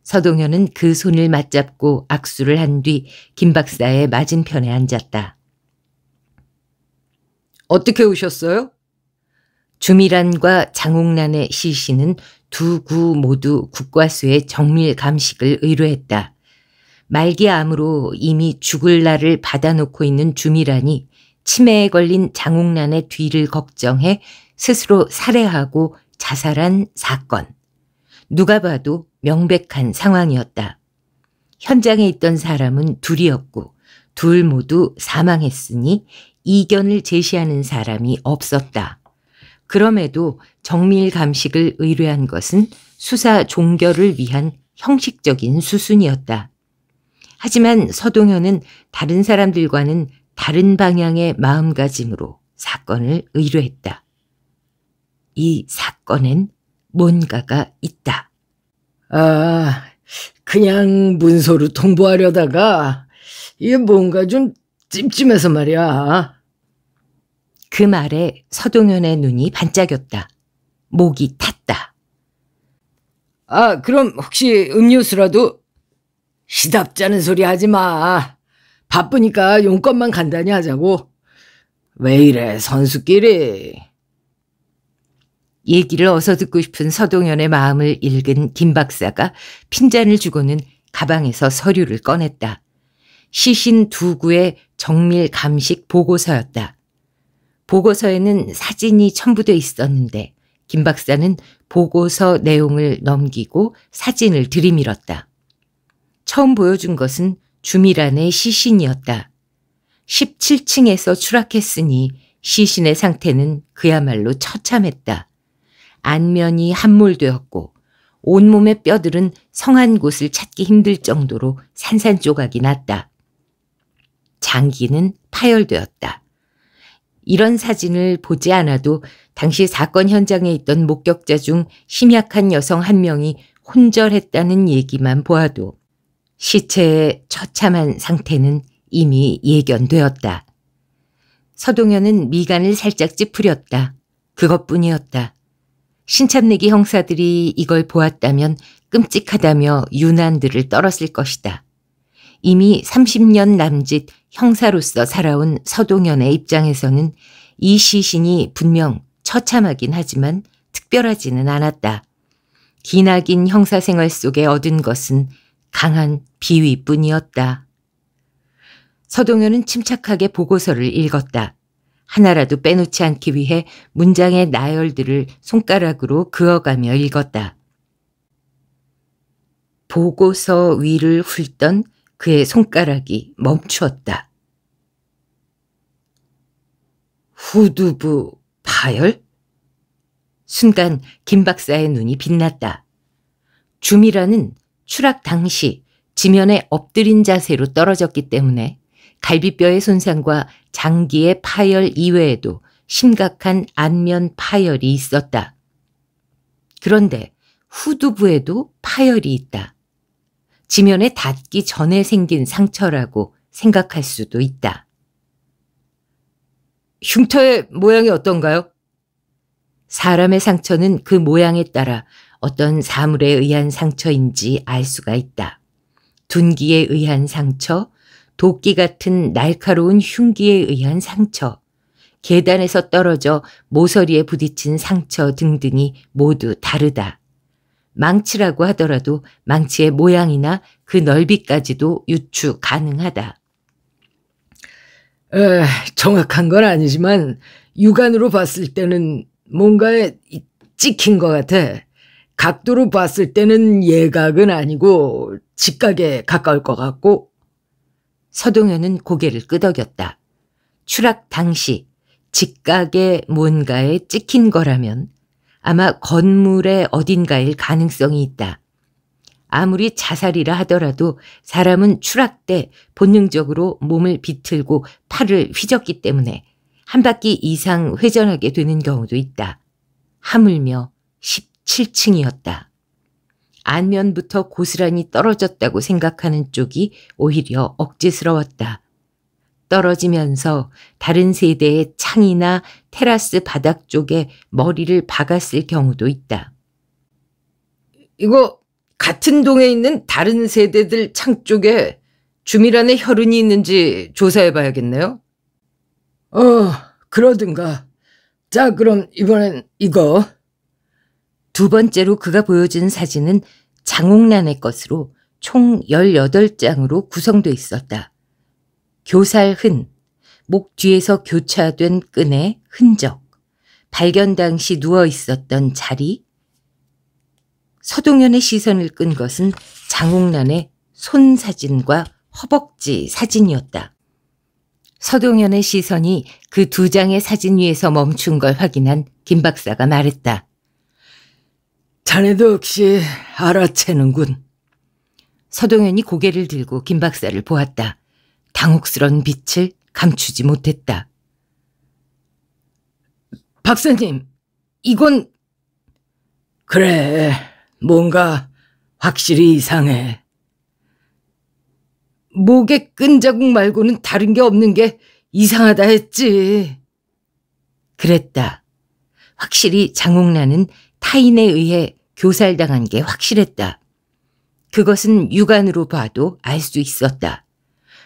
[SPEAKER 1] 서동현은 그 손을 맞잡고 악수를 한 뒤 김 박사의 맞은편에 앉았다. 어떻게 오셨어요? 주미란과 장옥란의 시신은 두 구 모두 국과수의 정밀 감식을 의뢰했다. 말기암으로 이미 죽을 날을 받아놓고 있는 주미란이 치매에 걸린 장옥란의 뒤를 걱정해 스스로 살해하고 자살한 사건. 누가 봐도 명백한 상황이었다. 현장에 있던 사람은 둘이었고 둘 모두 사망했으니 이견을 제시하는 사람이 없었다. 그럼에도 정밀 감식을 의뢰한 것은 수사 종결을 위한 형식적인 수순이었다. 하지만 서동현은 다른 사람들과는 다른 방향의 마음가짐으로 사건을 의뢰했다. 이 사건엔 뭔가가 있다. 아, 그냥
[SPEAKER 2] 문서로 통보하려다가 이게 뭔가 좀 찜찜해서 말이야.
[SPEAKER 1] 그 말에 서동현의 눈이 반짝였다. 목이 탔다.
[SPEAKER 2] 아, 그럼 혹시 음료수라도 시답잖은 소리 하지 마. 바쁘니까 용건만 간단히 하자고.
[SPEAKER 1] 왜 이래, 선수끼리. 얘기를 어서 듣고 싶은 서동현의 마음을 읽은 김 박사가 핀잔을 주고는 가방에서 서류를 꺼냈다. 시신 두 구의 정밀 감식 보고서였다. 보고서에는 사진이 첨부돼 있었는데 김 박사는 보고서 내용을 넘기고 사진을 들이밀었다. 처음 보여준 것은 주미란의 시신이었다. 17층에서 추락했으니 시신의 상태는 그야말로 처참했다. 안면이 함몰되었고 온몸의 뼈들은 성한 곳을 찾기 힘들 정도로 산산조각이 났다. 장기는 파열되었다. 이런 사진을 보지 않아도 당시 사건 현장에 있던 목격자 중 심약한 여성 한 명이 혼절했다는 얘기만 보아도 시체의 처참한 상태는 이미 예견되었다. 서동현은 미간을 살짝 찌푸렸다. 그것뿐이었다. 신참내기 형사들이 이걸 보았다면 끔찍하다며 유난들을 떨었을 것이다. 이미 30년 남짓 형사로서 살아온 서동연의 입장에서는 이 시신이 분명 처참하긴 하지만 특별하지는 않았다. 기나긴 형사 생활 속에 얻은 것은 강한 비위뿐이었다. 서동현은 침착하게 보고서를 읽었다. 하나라도 빼놓지 않기 위해 문장의 나열들을 손가락으로 그어가며 읽었다. 보고서 위를 훑던 그의 손가락이 멈추었다. 후두부 파열? 순간 김 박사의 눈이 빛났다. 주미라는 추락 당시 지면에 엎드린 자세로 떨어졌기 때문에 갈비뼈의 손상과 장기의 파열 이외에도 심각한 안면 파열이 있었다. 그런데 후두부에도 파열이 있다. 지면에 닿기 전에 생긴 상처라고 생각할 수도 있다. 흉터의 모양이 어떤가요? 사람의 상처는 그 모양에 따라 어떤 사물에 의한 상처인지 알 수가 있다. 둔기에 의한 상처, 도끼 같은 날카로운 흉기에 의한 상처, 계단에서 떨어져 모서리에 부딪힌 상처 등등이 모두 다르다. 망치라고 하더라도 망치의 모양이나 그 넓이까지도 유추 가능하다. 에, 정확한 건 아니지만 육안으로 봤을 때는 뭔가에
[SPEAKER 2] 찍힌 것 같아. 각도로 봤을 때는 예각은 아니고 직각에
[SPEAKER 1] 가까울 것 같고 서동현은 고개를 끄덕였다. 추락 당시 직각에 뭔가에 찍힌 거라면 아마 건물의 어딘가일 가능성이 있다. 아무리 자살이라 하더라도 사람은 추락 때 본능적으로 몸을 비틀고 팔을 휘젓기 때문에 한 바퀴 이상 회전하게 되는 경우도 있다. 하물며 17층이었다. 안면부터 고스란히 떨어졌다고 생각하는 쪽이 오히려 억지스러웠다. 떨어지면서 다른 세대의 창이나 테라스 바닥 쪽에 머리를 박았을 경우도 있다. 이거 같은 동에 있는 다른 세대들 창 쪽에 주밀안에 혈흔이 있는지 조사해 봐야겠네요. 어, 그러든가. 자, 그럼 이번엔 이거. 두 번째로 그가 보여준 사진은 장옥란의 것으로 총 18장으로 구성돼 있었다. 교살 흔, 목 뒤에서 교차된 끈의 흔적, 발견 당시 누워 있었던 자리, 서동현의 시선을 끈 것은 장옥란의 손 사진과 허벅지 사진이었다. 서동현의 시선이 그 두 장의 사진 위에서 멈춘 걸 확인한 김 박사가 말했다. 자네도 역시 알아채는군. 서동현이 고개를 들고 김 박사를 보았다. 당혹스런 빛을 감추지 못했다. 박사님, 이건
[SPEAKER 2] 그래, 뭔가 확실히 이상해.
[SPEAKER 1] 목에 끈 자국 말고는 다른 게 없는 게 이상하다 했지. 그랬다. 확실히 장홍란은 타인에 의해 교살당한 게 확실했다. 그것은 육안으로 봐도 알 수 있었다.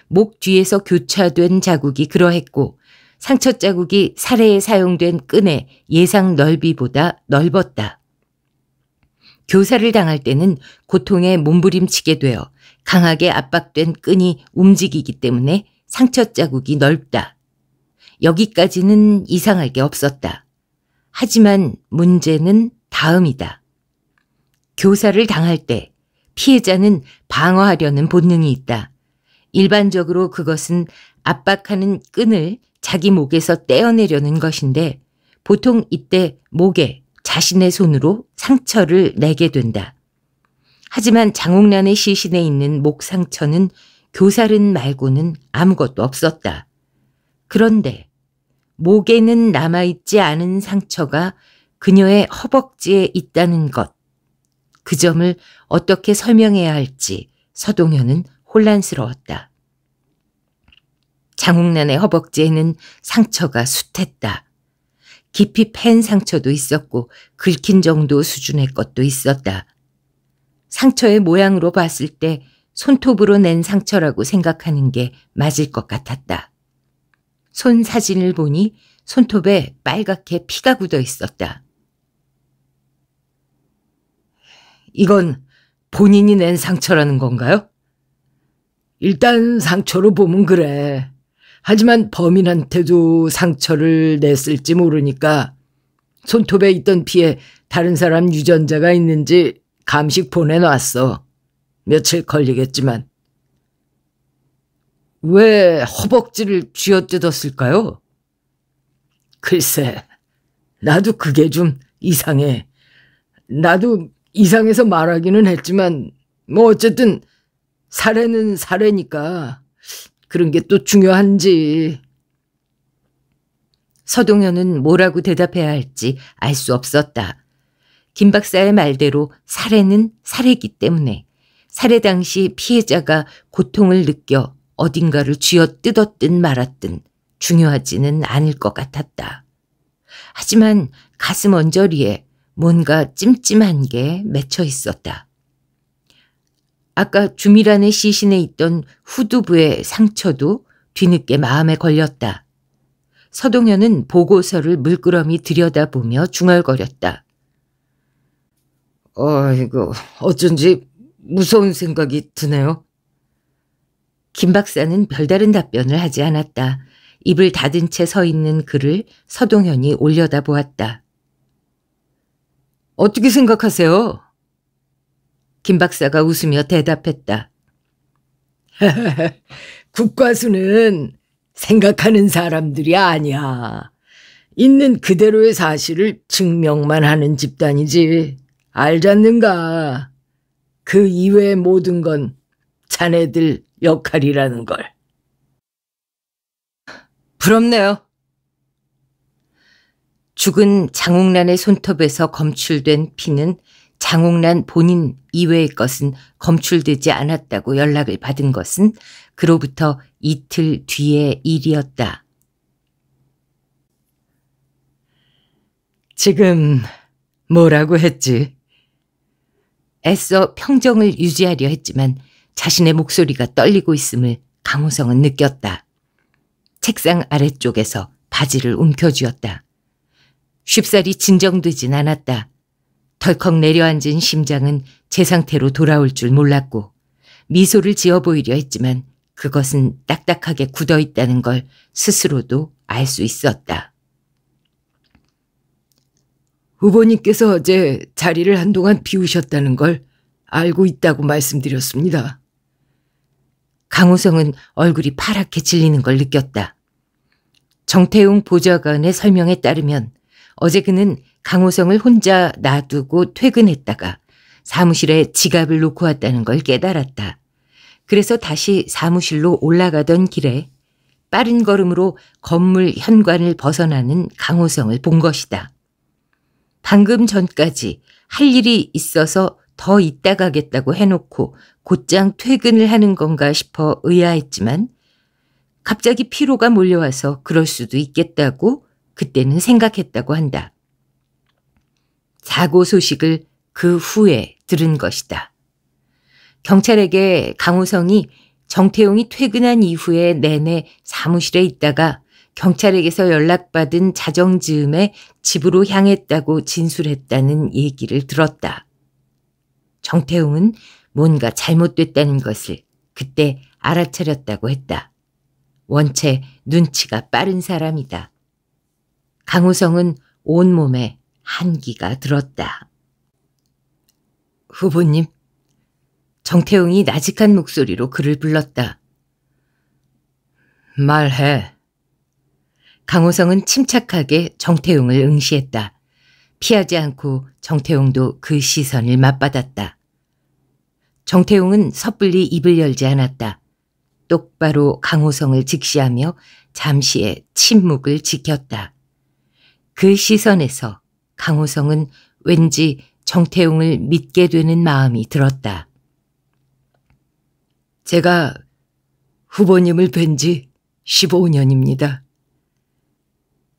[SPEAKER 1] 목 뒤에서 교차된 자국이 그러했고 상처 자국이 살해에 사용된 끈의 예상 넓이보다 넓었다. 교사를 당할 때는 고통에 몸부림치게 되어 강하게 압박된 끈이 움직이기 때문에 상처 자국이 넓다. 여기까지는 이상할 게 없었다. 하지만 문제는 다음이다. 교사를 당할 때 피해자는 방어하려는 본능이 있다. 일반적으로 그것은 압박하는 끈을 자기 목에서 떼어내려는 것인데 보통 이때 목에 자신의 손으로 상처를 내게 된다. 하지만 장옥란의 시신에 있는 목 상처는 교살은 말고는 아무것도 없었다. 그런데 목에는 남아있지 않은 상처가 그녀의 허벅지에 있다는 것. 그 점을 어떻게 설명해야 할지 서동현은 혼란스러웠다. 장욱란의 허벅지에는 상처가 숱했다. 깊이 팬 상처도 있었고 긁힌 정도 수준의 것도 있었다. 상처의 모양으로 봤을 때 손톱으로 낸 상처라고 생각하는 게 맞을 것 같았다. 손 사진을 보니 손톱에 빨갛게 피가 굳어 있었다. 이건 본인이 낸 상처라는 건가요?
[SPEAKER 2] 일단 상처로 보면 그래. 하지만 범인한테도 상처를 냈을지 모르니까 손톱에 있던 피에 다른 사람 유전자가 있는지 감식 보내놨어. 며칠 걸리겠지만.
[SPEAKER 1] 왜 허벅지를 쥐어뜯었을까요?
[SPEAKER 2] 글쎄, 나도 그게 좀 이상해. 나도 이상해서 말하기는 했지만 뭐 어쨌든
[SPEAKER 1] 사례는 사례니까 그런 게 또 중요한지. 서동현은 뭐라고 대답해야 할지 알 수 없었다. 김 박사의 말대로 사례는 살해기 때문에 사례 당시 피해자가 고통을 느껴 어딘가를 쥐어 뜯었든 말았든 중요하지는 않을 것 같았다. 하지만 가슴 언저리에 뭔가 찜찜한 게 맺혀 있었다. 아까 주미란의 시신에 있던 후두부의 상처도 뒤늦게 마음에 걸렸다. 서동현은 보고서를 물끄러미 들여다보며 중얼거렸다. 어이구, 어쩐지 무서운 생각이 드네요. 김 박사는 별다른 답변을 하지 않았다. 입을 닫은 채 서 있는 그를 서동현이 올려다보았다. 어떻게 생각하세요? 김 박사가 웃으며 대답했다. 국과수는 생각하는 사람들이
[SPEAKER 2] 아니야. 있는 그대로의 사실을 증명만 하는 집단이지. 알잖는가. 그 이외의 모든 건
[SPEAKER 1] 자네들 역할이라는 걸. 부럽네요. 죽은 장홍란의 손톱에서 검출된 피는 장홍란 본인 이외의 것은 검출되지 않았다고 연락을 받은 것은 그로부터 이틀 뒤의 일이었다. 지금 뭐라고 했지? 애써 평정을 유지하려 했지만 자신의 목소리가 떨리고 있음을 강호성은 느꼈다. 책상 아래쪽에서 바지를 움켜쥐었다. 쉽사리 진정되진 않았다. 덜컥 내려앉은 심장은 제 상태로 돌아올 줄 몰랐고 미소를 지어 보이려 했지만 그것은 딱딱하게 굳어 있다는 걸 스스로도 알 수 있었다. 후보님께서 어제 자리를 한동안 비우셨다는 걸 알고 있다고 말씀드렸습니다. 강우성은 얼굴이 파랗게 질리는 걸 느꼈다. 정태웅 보좌관의 설명에 따르면 어제 그는 강호성을 혼자 놔두고 퇴근했다가 사무실에 지갑을 놓고 왔다는 걸 깨달았다. 그래서 다시 사무실로 올라가던 길에 빠른 걸음으로 건물 현관을 벗어나는 강호성을 본 것이다. 방금 전까지 할 일이 있어서 더 있다 가겠다고 해놓고 곧장 퇴근을 하는 건가 싶어 의아했지만 갑자기 피로가 몰려와서 그럴 수도 있겠다고 그때는 생각했다고 한다. 사고 소식을 그 후에 들은 것이다. 경찰에게 강우성이 정태용이 퇴근한 이후에 내내 사무실에 있다가 경찰에게서 연락받은 자정 즈음에 집으로 향했다고 진술했다는 얘기를 들었다. 정태웅은 뭔가 잘못됐다는 것을 그때 알아차렸다고 했다. 원체 눈치가 빠른 사람이다. 강우성은 온몸에 한기가 들었다. 후보님, 정태웅이 나직한 목소리로 그를 불렀다. 말해. 강호성은 침착하게 정태웅을 응시했다. 피하지 않고 정태웅도 그 시선을 맞받았다. 정태웅은 섣불리 입을 열지 않았다. 똑바로 강호성을 직시하며 잠시의 침묵을 지켰다. 그 시선에서 강호성은 왠지 정태웅을 믿게 되는 마음이 들었다. 제가 후보님을 뵌 지 15년입니다.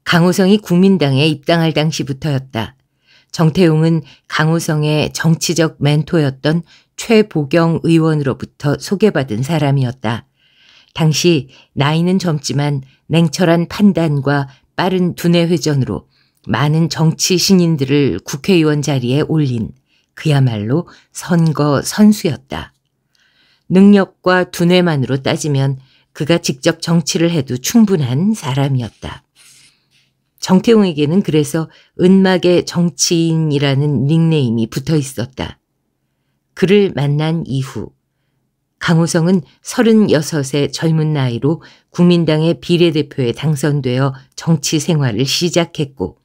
[SPEAKER 1] 강호성이 국민당에 입당할 당시부터였다. 정태웅은 강호성의 정치적 멘토였던 최보경 의원으로부터 소개받은 사람이었다. 당시 나이는 젊지만 냉철한 판단과 빠른 두뇌 회전으로 많은 정치 신인들을 국회의원 자리에 올린 그야말로 선거 선수였다. 능력과 두뇌만으로 따지면 그가 직접 정치를 해도 충분한 사람이었다. 정태웅에게는 그래서 은막의 정치인이라는 닉네임이 붙어 있었다. 그를 만난 이후 강호성은 36의 젊은 나이로 국민당의 비례대표에 당선되어 정치 생활을 시작했고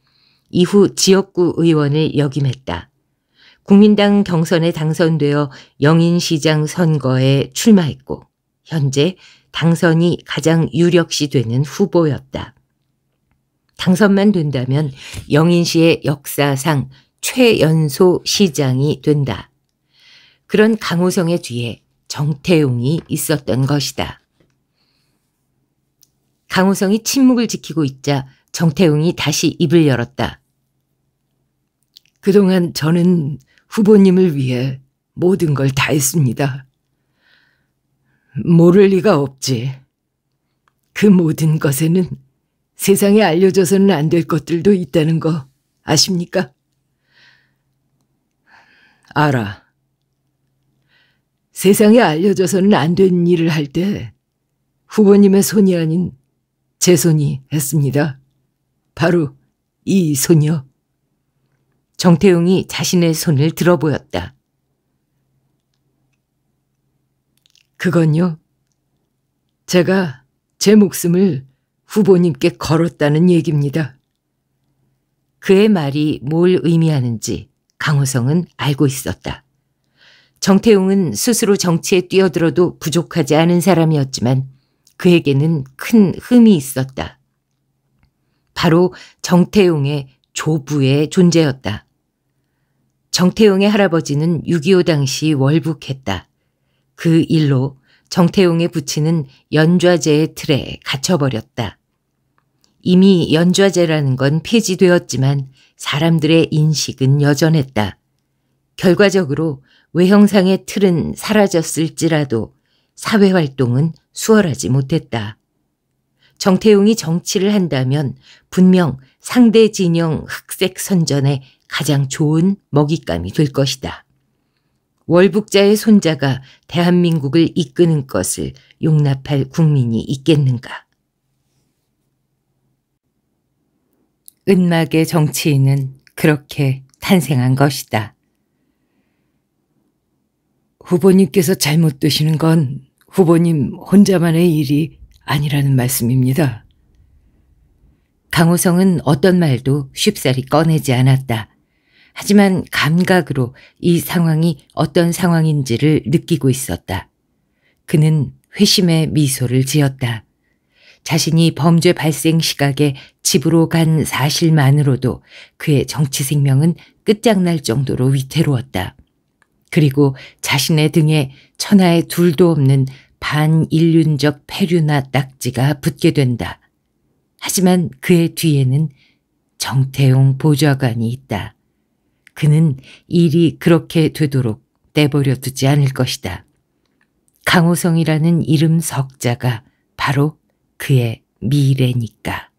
[SPEAKER 1] 이후 지역구 의원을 역임했다. 국민당 경선에 당선되어 영인시장 선거에 출마했고 현재 당선이 가장 유력시 되는 후보였다. 당선만 된다면 영인시의 역사상 최연소 시장이 된다. 그런 강호성의 뒤에 정태용이 있었던 것이다. 강호성이 침묵을 지키고 있자 정태웅이 다시 입을 열었다. 그동안 저는 후보님을 위해 모든 걸 다 했습니다.
[SPEAKER 2] 모를 리가 없지. 그 모든 것에는 세상에 알려져서는 안 될 것들도 있다는 거 아십니까? 알아. 세상에 알려져서는 안 된 일을 할 때 후보님의 손이 아닌 제 손이 했습니다.
[SPEAKER 1] 바로 이 소녀. 정태웅이 자신의 손을 들어보였다. 그건요. 제가 제 목숨을 후보님께 걸었다는 얘기입니다. 그의 말이 뭘 의미하는지 강호성은 알고 있었다. 정태웅은 스스로 정치에 뛰어들어도 부족하지 않은 사람이었지만 그에게는 큰 흠이 있었다. 바로 정태용의 조부의 존재였다. 정태용의 할아버지는 6.25 당시 월북했다. 그 일로 정태용의 부친은 연좌제의 틀에 갇혀버렸다. 이미 연좌제라는 건 폐지되었지만 사람들의 인식은 여전했다. 결과적으로 외형상의 틀은 사라졌을지라도 사회활동은 수월하지 못했다. 정태용이 정치를 한다면 분명 상대 진영 흑색 선전에 가장 좋은 먹잇감이 될 것이다. 월북자의 손자가 대한민국을 이끄는 것을 용납할 국민이 있겠는가. 은막의 정치인은 그렇게 탄생한 것이다. 후보님께서 잘못 드시는 건 후보님 혼자만의 일이 아니라는 말씀입니다. 강호성은 어떤 말도 쉽사리 꺼내지 않았다. 하지만 감각으로 이 상황이 어떤 상황인지를 느끼고 있었다. 그는 회심의 미소를 지었다. 자신이 범죄 발생 시각에 집으로 간 사실만으로도 그의 정치 생명은 끝장날 정도로 위태로웠다. 그리고 자신의 등에 천하의 둘도 없는 반인륜적 폐류나 딱지가 붙게 된다. 하지만 그의 뒤에는 정태용 보좌관이 있다. 그는 일이 그렇게 되도록 내버려 두지 않을 것이다. 강호성이라는 이름 석자가 바로 그의 미래니까.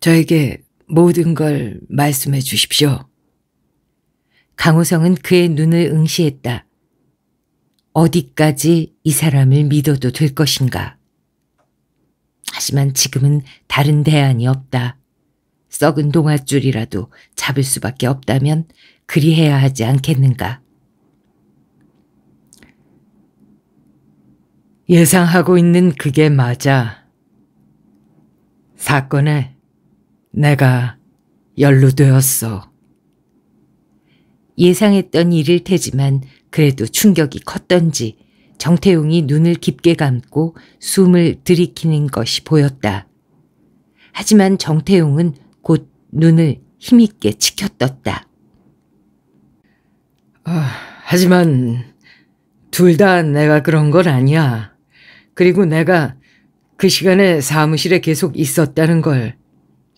[SPEAKER 1] 저에게 모든 걸 말씀해 주십시오. 강호성은 그의 눈을 응시했다. 어디까지 이 사람을 믿어도 될 것인가. 하지만 지금은 다른 대안이 없다. 썩은 동아줄이라도 잡을 수밖에 없다면 그리해야 하지 않겠는가. 예상하고 있는 그게 맞아. 사건에 내가 연루되었어. 예상했던 일일 테지만 그래도 충격이 컸던지 정태용이 눈을 깊게 감고 숨을 들이키는 것이 보였다. 하지만 정태용은 곧 눈을 힘있게 치켜떴다. 아, 하지만 둘 다 내가 그런 건 아니야. 그리고 내가 그 시간에 사무실에 계속 있었다는 걸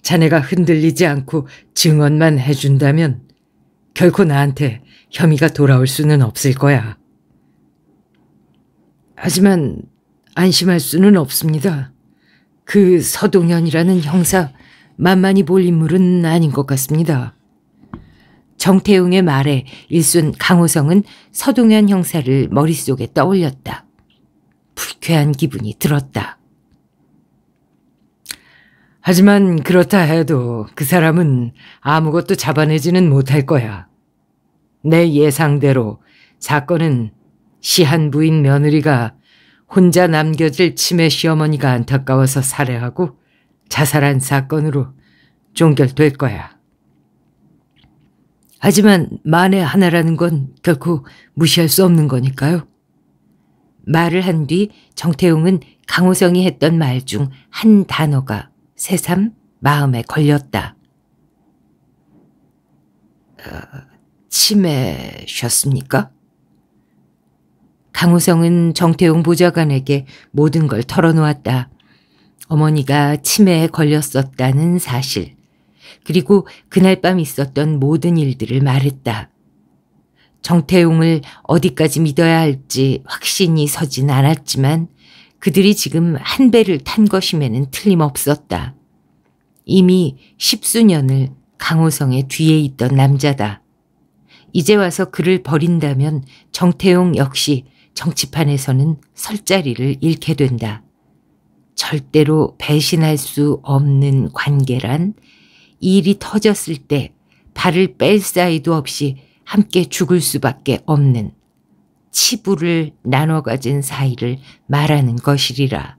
[SPEAKER 1] 자네가 흔들리지 않고 증언만 해준다면 결코 나한테 혐의가 돌아올 수는 없을 거야. 하지만 안심할 수는 없습니다. 그 서동현이라는 형사 만만히 볼 인물은 아닌 것 같습니다. 정태웅의 말에 일순 강호성은 서동현 형사를 머릿속에 떠올렸다. 불쾌한 기분이 들었다. 하지만 그렇다 해도 그 사람은 아무것도 잡아내지는 못할 거야. 내 예상대로 사건은 시한부인 며느리가 혼자 남겨질 치매 시어머니가 안타까워서 살해하고 자살한 사건으로 종결될 거야. 하지만 만에 하나라는 건 결코 무시할 수 없는 거니까요. 말을 한 뒤 정태웅은 강호성이 했던 말 중 한 단어가 새삼 마음에 걸렸다. 어, 치매셨습니까? 강우성은 정태용 보좌관에게 모든 걸 털어놓았다. 어머니가 치매에 걸렸었다는 사실, 그리고 그날 밤 있었던 모든 일들을 말했다. 정태용을 어디까지 믿어야 할지 확신이 서진 않았지만 그들이 지금 한 배를 탄 것임에는 틀림없었다. 이미 십수년을 강호성의 뒤에 있던 남자다. 이제 와서 그를 버린다면 정태용 역시 정치판에서는 설 자리를 잃게 된다. 절대로 배신할 수 없는 관계란 일이 터졌을 때 발을 뺄 사이도 없이 함께 죽을 수밖에 없는 치부를 나눠 가진 사이를 말하는 것이리라.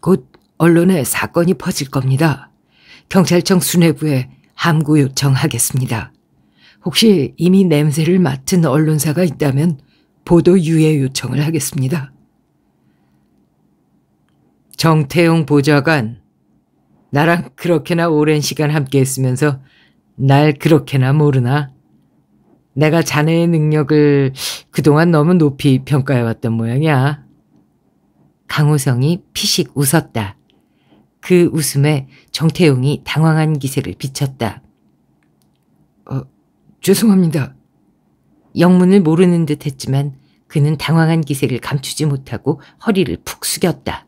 [SPEAKER 1] 곧 언론에 사건이 퍼질 겁니다. 경찰청 수뇌부에 함구 요청하겠습니다. 혹시 이미 냄새를 맡은 언론사가 있다면 보도 유예 요청을 하겠습니다. 정태용 보좌관, 나랑 그렇게나 오랜 시간 함께 했으면서 날 그렇게나 모르나? 내가 자네의 능력을 그동안 너무 높이 평가해왔던 모양이야. 강호성이 피식 웃었다. 그 웃음에 정태용이 당황한 기세를 비쳤다. 죄송합니다. 영문을 모르는 듯 했지만 그는 당황한 기색을 감추지 못하고 허리를 푹 숙였다.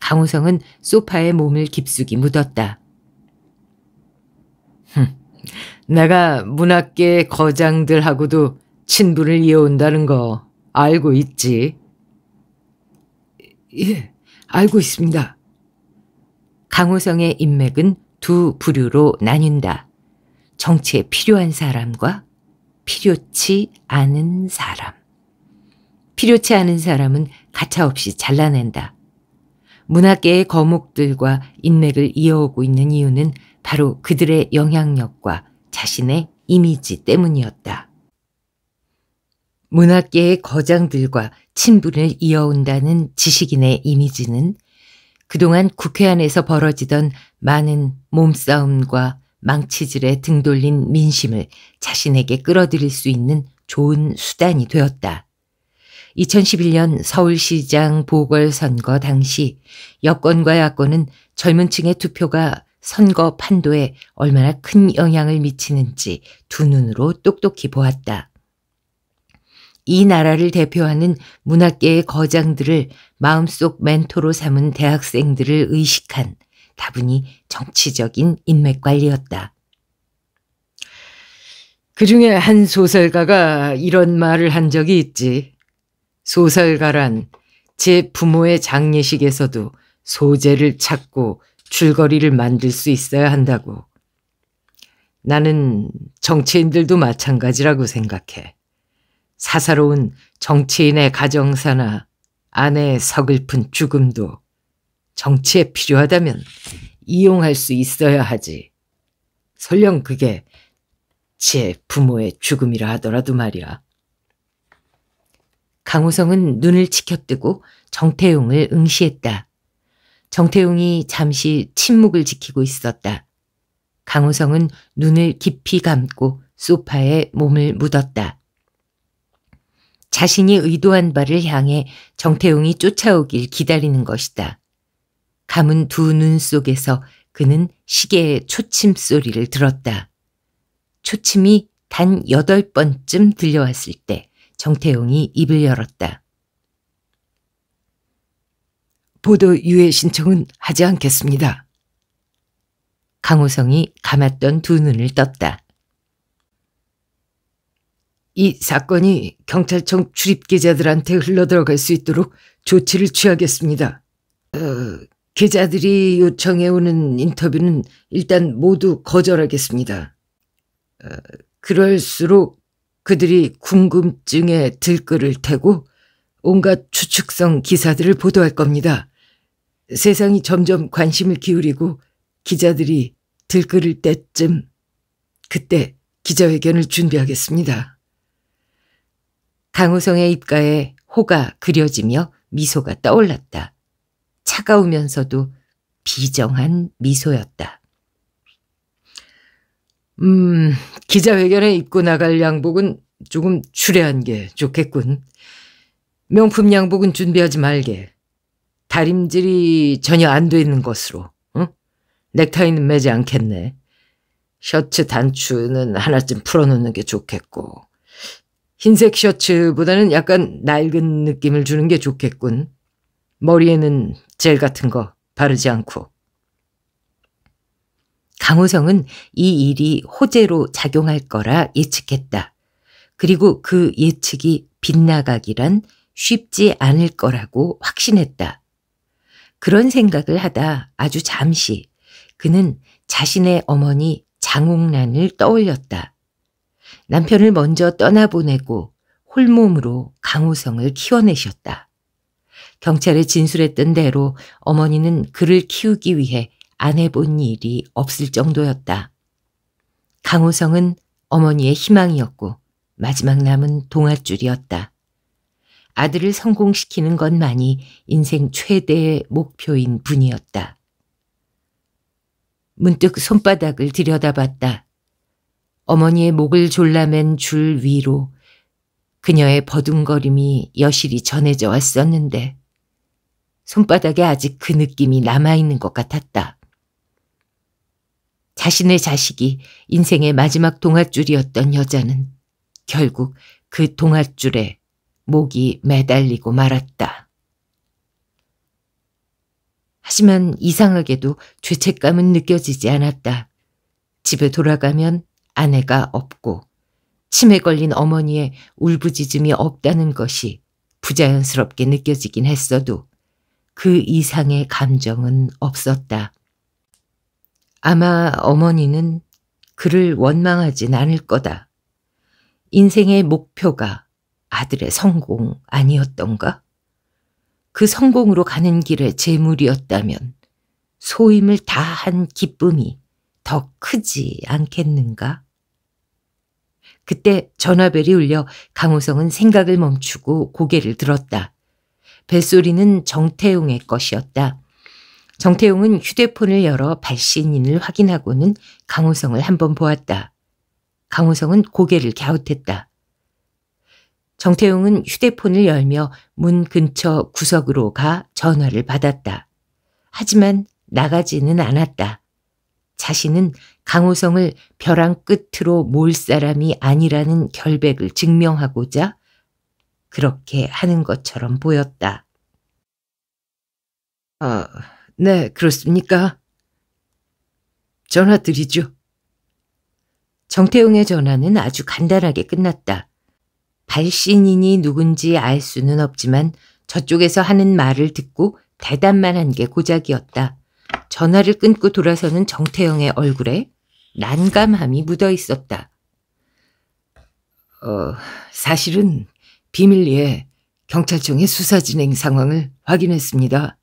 [SPEAKER 1] 강우성은 소파에 몸을 깊숙이 묻었다. 흠, 내가 문학계 거장들하고도 친분을 이어온다는 거 알고 있지? 예, 알고 있습니다. 강우성의 인맥은 두 부류로 나뉜다. 정치에 필요한 사람과 필요치 않은 사람. 필요치 않은 사람은 가차없이 잘라낸다. 문학계의 거목들과 인맥을 이어오고 있는 이유는 바로 그들의 영향력과 자신의 이미지 때문이었다. 문학계의 거장들과 친분을 이어온다는 지식인의 이미지는 그동안 국회 안에서 벌어지던 많은 몸싸움과 망치질에 등 돌린 민심을 자신에게 끌어들일 수 있는 좋은 수단이 되었다. 2011년 서울시장 보궐선거 당시 여권과 야권은 젊은 층의 투표가 선거 판도에 얼마나 큰 영향을 미치는지 두 눈으로 똑똑히 보았다. 이 나라를 대표하는 문학계의 거장들을 마음속 멘토로 삼은 대학생들을 의식한 다분히 정치적인 인맥 관리였다. 그 중에 한 소설가가 이런 말을 한 적이 있지. 소설가란 제 부모의 장례식에서도 소재를 찾고 줄거리를 만들 수 있어야 한다고. 나는 정치인들도 마찬가지라고 생각해. 사사로운 정치인의 가정사나 아내의 서글픈 죽음도 정치에 필요하다면 이용할 수 있어야 하지. 설령 그게 제 부모의 죽음이라 하더라도 말이야. 강호성은 눈을 치켜뜨고 정태용을 응시했다. 정태용이 잠시 침묵을 지키고 있었다. 강호성은 눈을 깊이 감고 소파에 몸을 묻었다. 자신이 의도한 바를 향해 정태용이 쫓아오길 기다리는 것이다. 감은 두 눈 속에서 그는 시계의 초침 소리를 들었다. 초침이 단 여덟 번쯤 들려왔을 때 정태용이 입을 열었다. 보도 유예 신청은 하지 않겠습니다. 강호성이 감았던 두 눈을 떴다. 이 사건이 경찰청 출입 기자들한테 흘러들어갈 수 있도록 조치를 취하겠습니다. 어, 기자들이 요청해 오는 인터뷰는 일단 모두 거절하겠습니다. 어, 그럴수록 그들이 궁금증에 들끓을 테고 온갖 추측성 기사들을 보도할 겁니다.
[SPEAKER 2] 세상이 점점 관심을 기울이고 기자들이 들끓을
[SPEAKER 1] 때쯤 그때 기자회견을 준비하겠습니다. 강우성의 입가에 호가 그려지며 미소가 떠올랐다. 차가우면서도 비정한 미소였다. 음, 기자회견에 입고 나갈 양복은 조금 추레한 게 좋겠군. 명품 양복은 준비하지 말게. 다림질이 전혀 안 돼 있는 것으로. 응? 넥타이는 매지 않겠네. 셔츠 단추는 하나쯤 풀어놓는 게 좋겠고. 흰색 셔츠보다는 약간 낡은 느낌을 주는 게 좋겠군. 머리에는 젤 같은 거 바르지 않고. 강호성은 이 일이 호재로 작용할 거라 예측했다. 그리고 그 예측이 빗나가기란 쉽지 않을 거라고 확신했다. 그런 생각을 하다 아주 잠시 그는 자신의 어머니 장옥란을 떠올렸다. 남편을 먼저 떠나보내고 홀몸으로 강호성을 키워내셨다. 경찰에 진술했던 대로 어머니는 그를 키우기 위해 안 해본 일이 없을 정도였다. 강호성은 어머니의 희망이었고 마지막 남은 동아줄이었다. 아들을 성공시키는 것만이 인생 최대의 목표인 분이었다. 문득 손바닥을 들여다봤다. 어머니의 목을 졸라맨 줄 위로 그녀의 버둥거림이 여실히 전해져 왔었는데 손바닥에 아직 그 느낌이 남아있는 것 같았다. 자신의 자식이 인생의 마지막 동아줄이었던 여자는 결국 그 동아줄에 목이 매달리고 말았다. 하지만 이상하게도 죄책감은 느껴지지 않았다. 집에 돌아가면 아내가 없고 치매 걸린 어머니의 울부짖음이 없다는 것이 부자연스럽게 느껴지긴 했어도 그 이상의 감정은 없었다. 아마 어머니는 그를 원망하진 않을 거다. 인생의 목표가 아들의 성공 아니었던가? 그 성공으로 가는 길의 재물이었다면 소임을 다한 기쁨이 더 크지 않겠는가? 그때 전화벨이 울려 강호성은 생각을 멈추고 고개를 들었다. 벨소리는 정태용의 것이었다. 정태용은 휴대폰을 열어 발신인을 확인하고는 강호성을 한번 보았다. 강호성은 고개를 갸웃했다. 정태용은 휴대폰을 열며 문 근처 구석으로 가 전화를 받았다. 하지만 나가지는 않았다. 자신은 강호성을 벼랑 끝으로 몰 사람이 아니라는 결백을 증명하고자 그렇게 하는 것처럼 보였다. 아, 네, 그렇습니까? 전화 드리죠. 정태웅의 전화는 아주 간단하게 끝났다. 발신인이 누군지 알 수는 없지만 저쪽에서 하는 말을 듣고 대답만 한 게 고작이었다. 전화를 끊고 돌아서는 정태영의 얼굴에 난감함이 묻어 있었다. 어, 사실은 비밀리에 경찰청의 수사 진행 상황을 확인했습니다.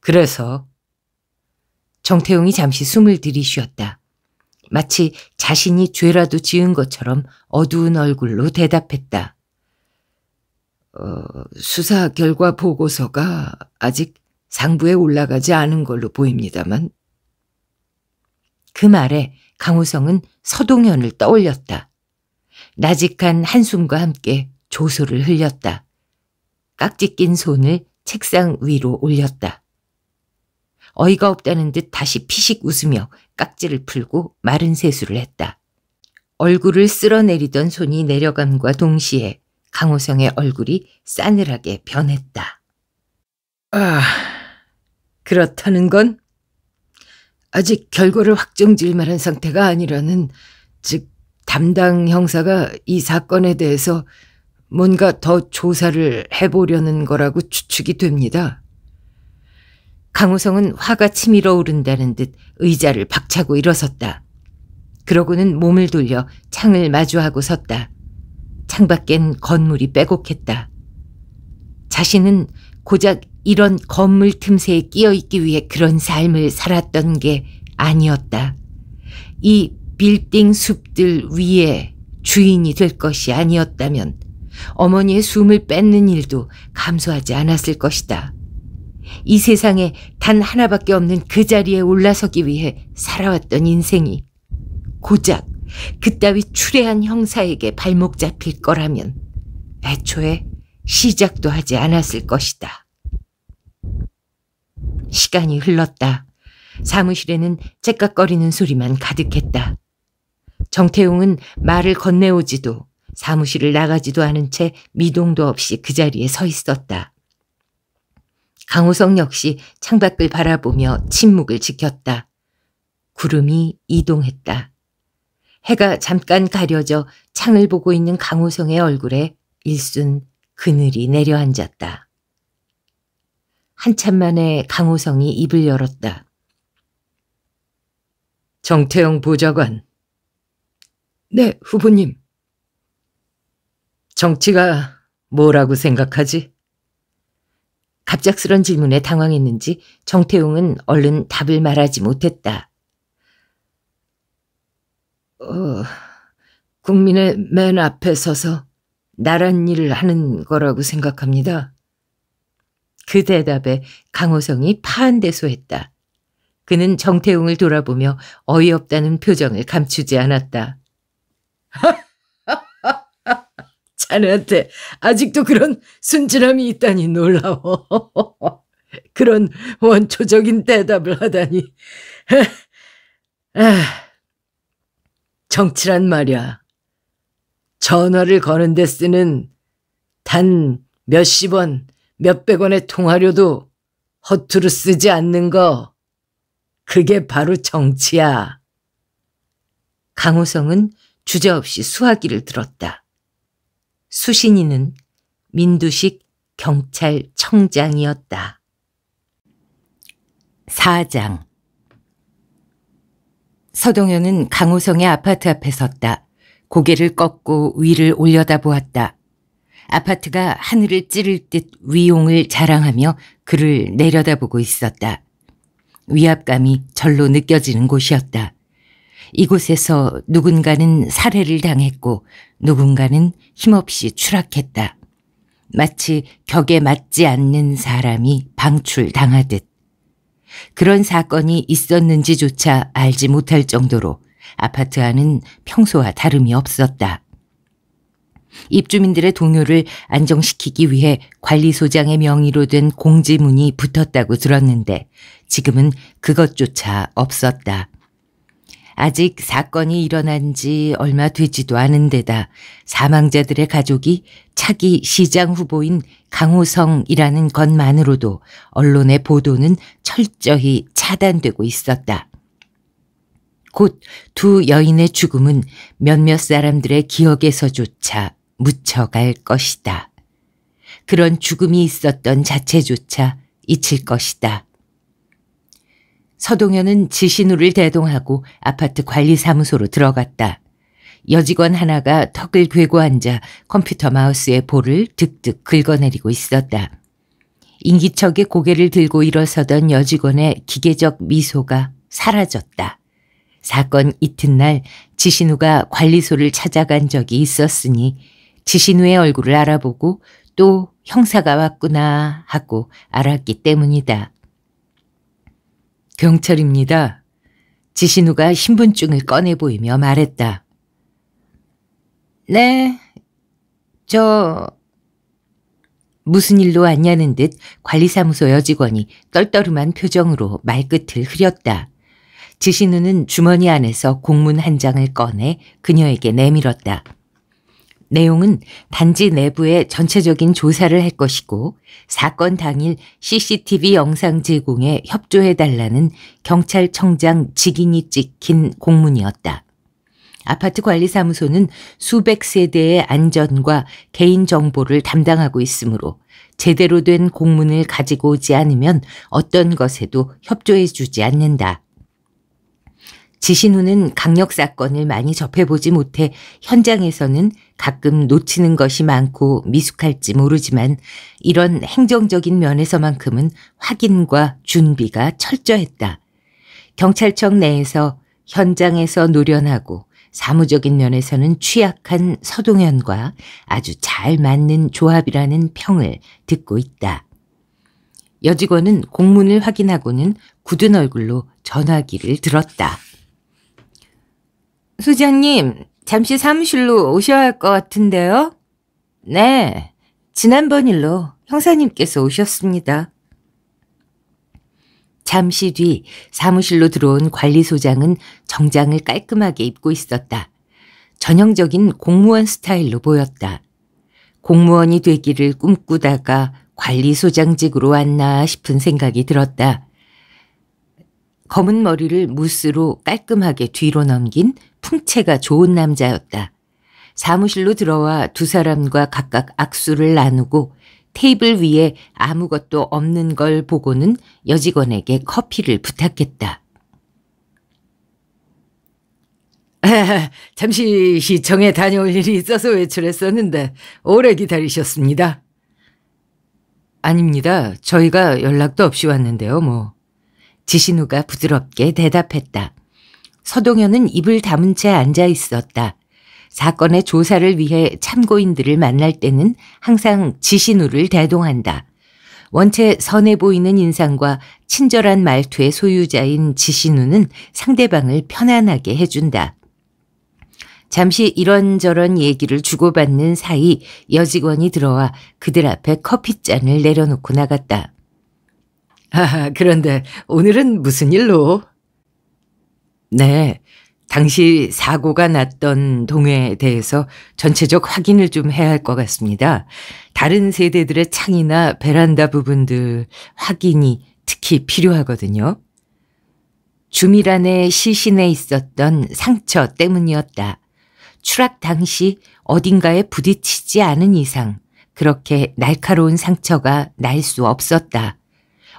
[SPEAKER 1] 그래서 정태용이 잠시 숨을 들이쉬었다. 마치 자신이 죄라도 지은 것처럼 어두운 얼굴로 대답했다. 어, 수사 결과 보고서가 아직 상부에 올라가지 않은 걸로 보입니다만. 그 말에 강우성은 서동현을 떠올렸다. 나직한 한숨과 함께 조소를 흘렸다. 깍지 낀 손을 책상 위로 올렸다. 어이가 없다는 듯 다시 피식 웃으며 깍지를 풀고 마른 세수를 했다. 얼굴을 쓸어내리던 손이 내려감과 동시에 강호성의 얼굴이 싸늘하게 변했다. 아, 그렇다는 건 아직 결과를 확정 지을 만한 상태가 아니라는 즉 담당 형사가 이 사건에 대해서 뭔가 더 조사를 해보려는 거라고 추측이 됩니다. 강우성은 화가 치밀어 오른다는 듯 의자를 박차고 일어섰다. 그러고는 몸을 돌려 창을 마주하고 섰다. 창밖엔 건물이 빼곡했다. 자신은 고작 이런 건물 틈새에 끼어 있기 위해 그런 삶을 살았던 게 아니었다. 이 빌딩 숲들 위에 주인이 될 것이 아니었다면 어머니의 숨을 뺏는 일도 감소하지 않았을 것이다. 이 세상에 단 하나밖에 없는 그 자리에 올라서기 위해 살아왔던 인생이 고작 그따위 추레한 형사에게 발목 잡힐 거라면 애초에 시작도 하지 않았을 것이다. 시간이 흘렀다. 사무실에는 째깍거리는 소리만 가득했다. 정태웅은 말을 건네오지도 사무실을 나가지도 않은 채 미동도 없이 그 자리에 서 있었다. 강호성 역시 창밖을 바라보며 침묵을 지켰다. 구름이 이동했다. 해가 잠깐 가려져 창을 보고 있는 강호성의 얼굴에 일순 그늘이 내려앉았다. 한참 만에 강호성이 입을 열었다. 정태영 보좌관, 네, 후보님. 정치가 뭐라고 생각하지? 갑작스런 질문에 당황했는지 정태웅은 얼른 답을 말하지 못했다. 어, 국민의 맨 앞에 서서 나란 일을 하는 거라고 생각합니다. 그 대답에 강호성이 파한대소했다. 그는 정태웅을 돌아보며 어이없다는 표정을 감추지 않았다. 자네한테 아직도 그런 순진함이 있다니 놀라워.
[SPEAKER 2] 그런 원초적인 대답을 하다니. 아, 정치란 말이야. 전화를 거는데 쓰는 단 몇십 원, 몇백 원의
[SPEAKER 1] 통화료도 허투루 쓰지 않는 거. 그게 바로 정치야. 강호성은 주저없이 수화기를 들었다. 수신이는 민두식 경찰청장이었다. 사장 서동현은 강호성의 아파트 앞에 섰다. 고개를 꺾고 위를 올려다보았다. 아파트가 하늘을 찌를 듯 위용을 자랑하며 그를 내려다보고 있었다. 위압감이 절로 느껴지는 곳이었다. 이곳에서 누군가는 살해를 당했고 누군가는 힘없이 추락했다. 마치 격에 맞지 않는 사람이 방출당하듯. 그런 사건이 있었는지조차 알지 못할 정도로 아파트 안은 평소와 다름이 없었다. 입주민들의 동요를 안정시키기 위해 관리소장의 명의로 된 공지문이 붙었다고 들었는데 지금은 그것조차 없었다. 아직 사건이 일어난 지 얼마 되지도 않은 데다 사망자들의 가족이 차기 시장 후보인 강호성이라는 것만으로도 언론의 보도는 철저히 차단되고 있었다. 곧 두 여인의 죽음은 몇몇 사람들의 기억에서조차 묻혀갈 것이다. 그런 죽음이 있었던 자체조차 잊힐 것이다. 서동현은 지신우를 대동하고 아파트 관리사무소로 들어갔다. 여직원 하나가 턱을 괴고 앉아 컴퓨터 마우스의 볼을 득득 긁어내리고 있었다. 인기척에 고개를 들고 일어서던 여직원의 기계적 미소가 사라졌다. 사건 이튿날 지신우가 관리소를 찾아간 적이 있었으니 지신우의 얼굴을 알아보고 또 형사가 왔구나 하고 알았기 때문이다. 경찰입니다. 지신우가 신분증을 꺼내 보이며 말했다. 네, 저... 무슨 일로 왔냐는 듯 관리사무소 여직원이 떨떠름한 표정으로 말끝을 흐렸다. 지신우는 주머니 안에서 공문 한 장을 꺼내 그녀에게 내밀었다. 내용은 단지 내부의 전체적인 조사를 할 것이고 사건 당일 CCTV 영상 제공에 협조해달라는 경찰청장 직인이 찍힌 공문이었다. 아파트 관리사무소는 수백 세대의 안전과 개인정보를 담당하고 있으므로 제대로 된 공문을 가지고 오지 않으면 어떤 것에도 협조해 주지 않는다. 지신우는 강력 사건을 많이 접해보지 못해 현장에서는 가끔 놓치는 것이 많고 미숙할지 모르지만 이런 행정적인 면에서만큼은 확인과 준비가 철저했다. 경찰청 내에서 현장에서 노련하고 사무적인 면에서는 취약한 서동현과 아주 잘 맞는 조합이라는 평을 듣고 있다. 여직원은 공문을 확인하고는 굳은 얼굴로 전화기를 들었다. 소장님, 잠시 사무실로 오셔야 할 것 같은데요? 네, 지난번 일로 형사님께서 오셨습니다. 잠시 뒤 사무실로 들어온 관리소장은 정장을 깔끔하게 입고 있었다. 전형적인 공무원 스타일로 보였다. 공무원이 되기를 꿈꾸다가 관리소장직으로 왔나 싶은 생각이 들었다. 검은 머리를 무스로 깔끔하게 뒤로 넘긴 풍채가 좋은 남자였다. 사무실로 들어와 두 사람과 각각 악수를 나누고 테이블 위에 아무것도 없는 걸 보고는 여직원에게 커피를 부탁했다. 아, 잠시 시청에 다녀올 일이 있어서 외출했었는데 오래 기다리셨습니다. 아닙니다. 저희가 연락도 없이 왔는데요, 뭐. 지신우가 부드럽게 대답했다. 서동현은 입을 다문 채 앉아 있었다. 사건의 조사를 위해 참고인들을 만날 때는 항상 지신우를 대동한다. 원체 선해 보이는 인상과 친절한 말투의 소유자인 지신우는 상대방을 편안하게 해준다. 잠시 이런저런 얘기를 주고받는 사이 여직원이 들어와 그들 앞에 커피잔을 내려놓고 나갔다. 아, 그런데 오늘은 무슨 일로? 네, 당시 사고가 났던 동해에 대해서 전체적 확인을 좀 해야 할 것 같습니다. 다른 세대들의 창이나 베란다 부분들 확인이 특히 필요하거든요. 주밀란의 시신에 있었던 상처 때문이었다. 추락 당시 어딘가에 부딪히지 않은 이상 그렇게 날카로운 상처가 날 수 없었다.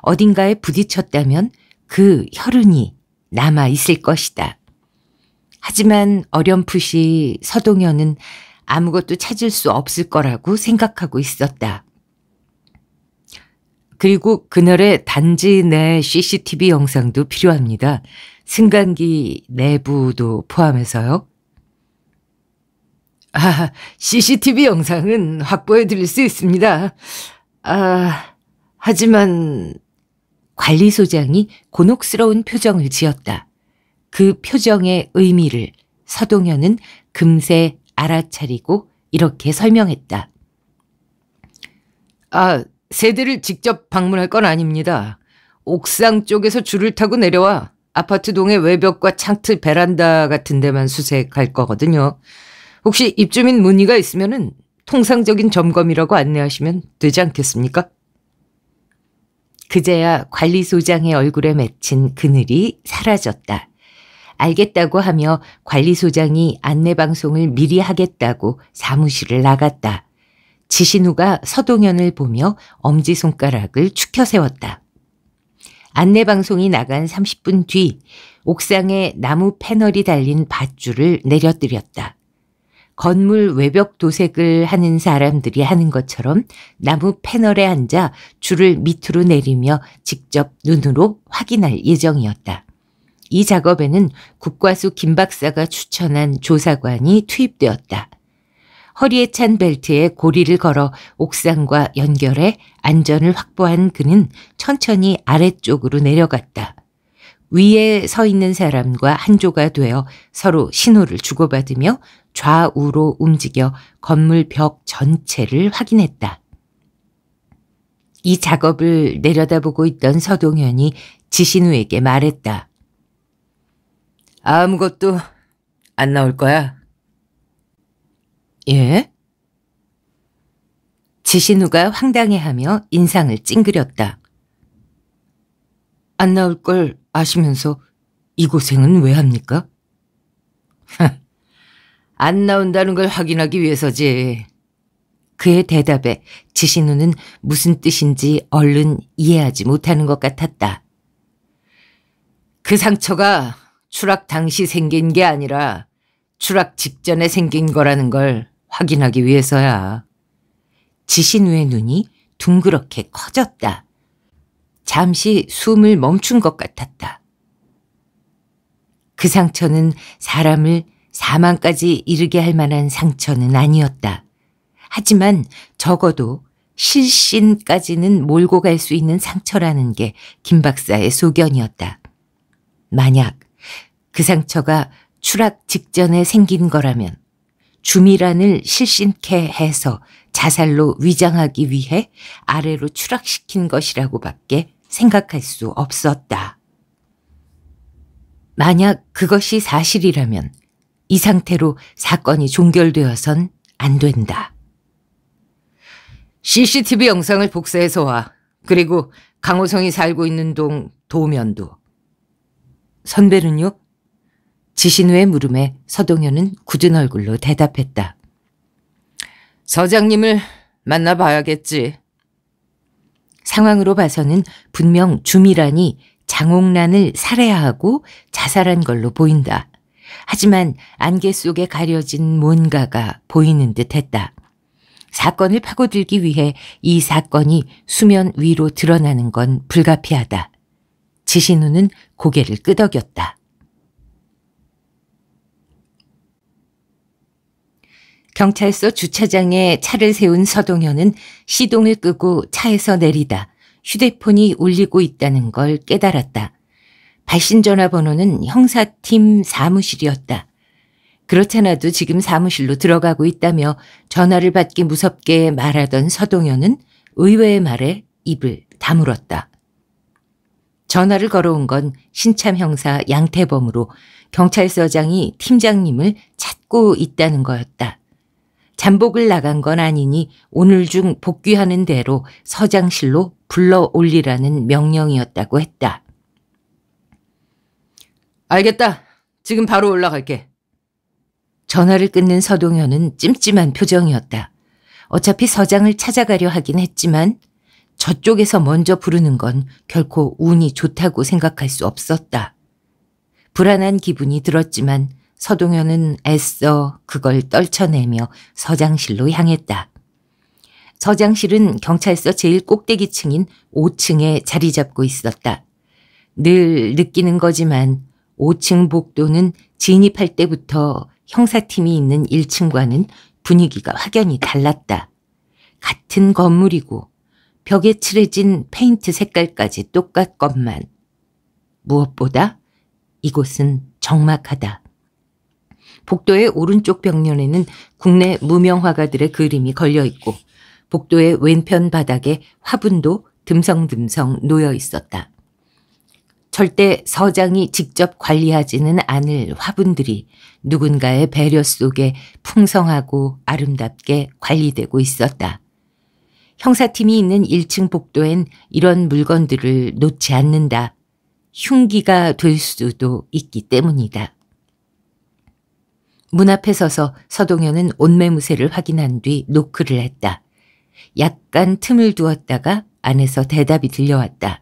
[SPEAKER 1] 어딘가에 부딪혔다면 그 혈흔이 남아 있을 것이다. 하지만 어렴풋이 서동현은 아무것도 찾을 수 없을 거라고 생각하고 있었다. 그리고 그날의 단지 내 CCTV 영상도 필요합니다. 승강기 내부도 포함해서요. 아, CCTV 영상은 확보해 드릴 수 있습니다. 아, 하지만 관리소장이 곤혹스러운 표정을 지었다. 그 표정의 의미를 서동현은 금세 알아차리고 이렇게 설명했다. 아, 세대를 직접 방문할 건 아닙니다. 옥상 쪽에서 줄을 타고 내려와 아파트 동의 외벽과 창틀 베란다 같은 데만 수색할 거거든요. 혹시 입주민 문의가 있으면 통상적인 점검이라고 안내하시면 되지 않겠습니까? 그제야 관리소장의 얼굴에 맺힌 그늘이 사라졌다. 알겠다고 하며 관리소장이 안내방송을 미리 하겠다고 사무실을 나갔다. 지신우가 서동현을 보며 엄지손가락을 축혀 세웠다. 안내방송이 나간 30분 뒤 옥상에 나무 패널이 달린 밧줄을 내려뜨렸다. 건물 외벽 도색을 하는 사람들이 하는 것처럼 나무 패널에 앉아 줄을 밑으로 내리며 직접 눈으로 확인할 예정이었다. 이 작업에는 국과수 김 박사가 추천한 조사관이 투입되었다. 허리에 찬 벨트에 고리를 걸어 옥상과 연결해 안전을 확보한 그는 천천히 아래쪽으로 내려갔다. 위에 서 있는 사람과 한조가 되어 서로 신호를 주고받으며 좌우로 움직여 건물 벽 전체를 확인했다. 이 작업을 내려다보고 있던 서동현이 지신우에게 말했다. 아무것도 안 나올 거야. 예? 지신우가 황당해하며 인상을 찡그렸다. 안 나올 걸 아시면서 이 고생은 왜 합니까? 안 나온다는 걸 확인하기 위해서지. 그의 대답에 지신우는 무슨 뜻인지 얼른 이해하지 못하는 것 같았다. 그 상처가 추락 당시 생긴 게 아니라 추락 직전에 생긴 거라는 걸 확인하기 위해서야. 지신우의 눈이 둥그렇게 커졌다. 잠시 숨을 멈춘 것 같았다. 그 상처는 사람을 사망까지 이르게 할 만한 상처는 아니었다. 하지만 적어도 실신까지는 몰고 갈 수 있는 상처라는 게 김 박사의 소견이었다. 만약 그 상처가 추락 직전에 생긴 거라면 주미란을 실신케 해서 자살로 위장하기 위해 아래로 추락시킨 것이라고밖에 생각할 수 없었다. 만약 그것이 사실이라면 이 상태로 사건이 종결되어선 안 된다. CCTV 영상을 복사해서 와. 그리고 강호성이 살고 있는 동 도면도. 선배는요? 지신우의 물음에 서동현은 굳은 얼굴로 대답했다. 서장님을 만나봐야겠지. 상황으로 봐서는 분명 주미란이 장옥란을 살해하고 자살한 걸로 보인다. 하지만 안개 속에 가려진 뭔가가 보이는 듯 했다. 사건을 파고들기 위해 이 사건이 수면 위로 드러나는 건 불가피하다. 지신우는 고개를 끄덕였다. 경찰서 주차장에 차를 세운 서동현은 시동을 끄고 차에서 내리다 휴대폰이 울리고 있다는 걸 깨달았다. 발신 전화번호는 형사팀 사무실이었다. 그렇잖아도 지금 사무실로 들어가고 있다며 전화를 받기 무섭게 말하던 서동현은 의외의 말에 입을 다물었다. 전화를 걸어온 건 신참 형사 양태범으로 경찰서장이 팀장님을 찾고 있다는 거였다. 잠복을 나간 건 아니니 오늘 중 복귀하는 대로 서장실로 불러 올리라는 명령이었다고 했다. 알겠다. 지금 바로 올라갈게. 전화를 끊는 서동현은 찜찜한 표정이었다. 어차피 서장을 찾아가려 하긴 했지만 저쪽에서 먼저 부르는 건 결코 운이 좋다고 생각할 수 없었다. 불안한 기분이 들었지만 서동현은 애써 그걸 떨쳐내며 서장실로 향했다. 서장실은 경찰서 제일 꼭대기층인 5층에 자리 잡고 있었다. 늘 느끼는 거지만 5층 복도는 진입할 때부터 형사팀이 있는 1층과는 분위기가 확연히 달랐다. 같은 건물이고 벽에 칠해진 페인트 색깔까지 똑같건만 무엇보다 이곳은 적막하다. 복도의 오른쪽 벽면에는 국내 무명 화가들의 그림이 걸려 있고 복도의 왼편 바닥에 화분도 듬성듬성 놓여 있었다. 절대 서장이 직접 관리하지는 않을 화분들이 누군가의 배려 속에 풍성하고 아름답게 관리되고 있었다. 형사팀이 있는 1층 복도엔 이런 물건들을 놓지 않는다. 흉기가 될 수도 있기 때문이다. 문 앞에 서서 서동현은 옷매무새를 확인한 뒤 노크를 했다. 약간 틈을 두었다가 안에서 대답이 들려왔다.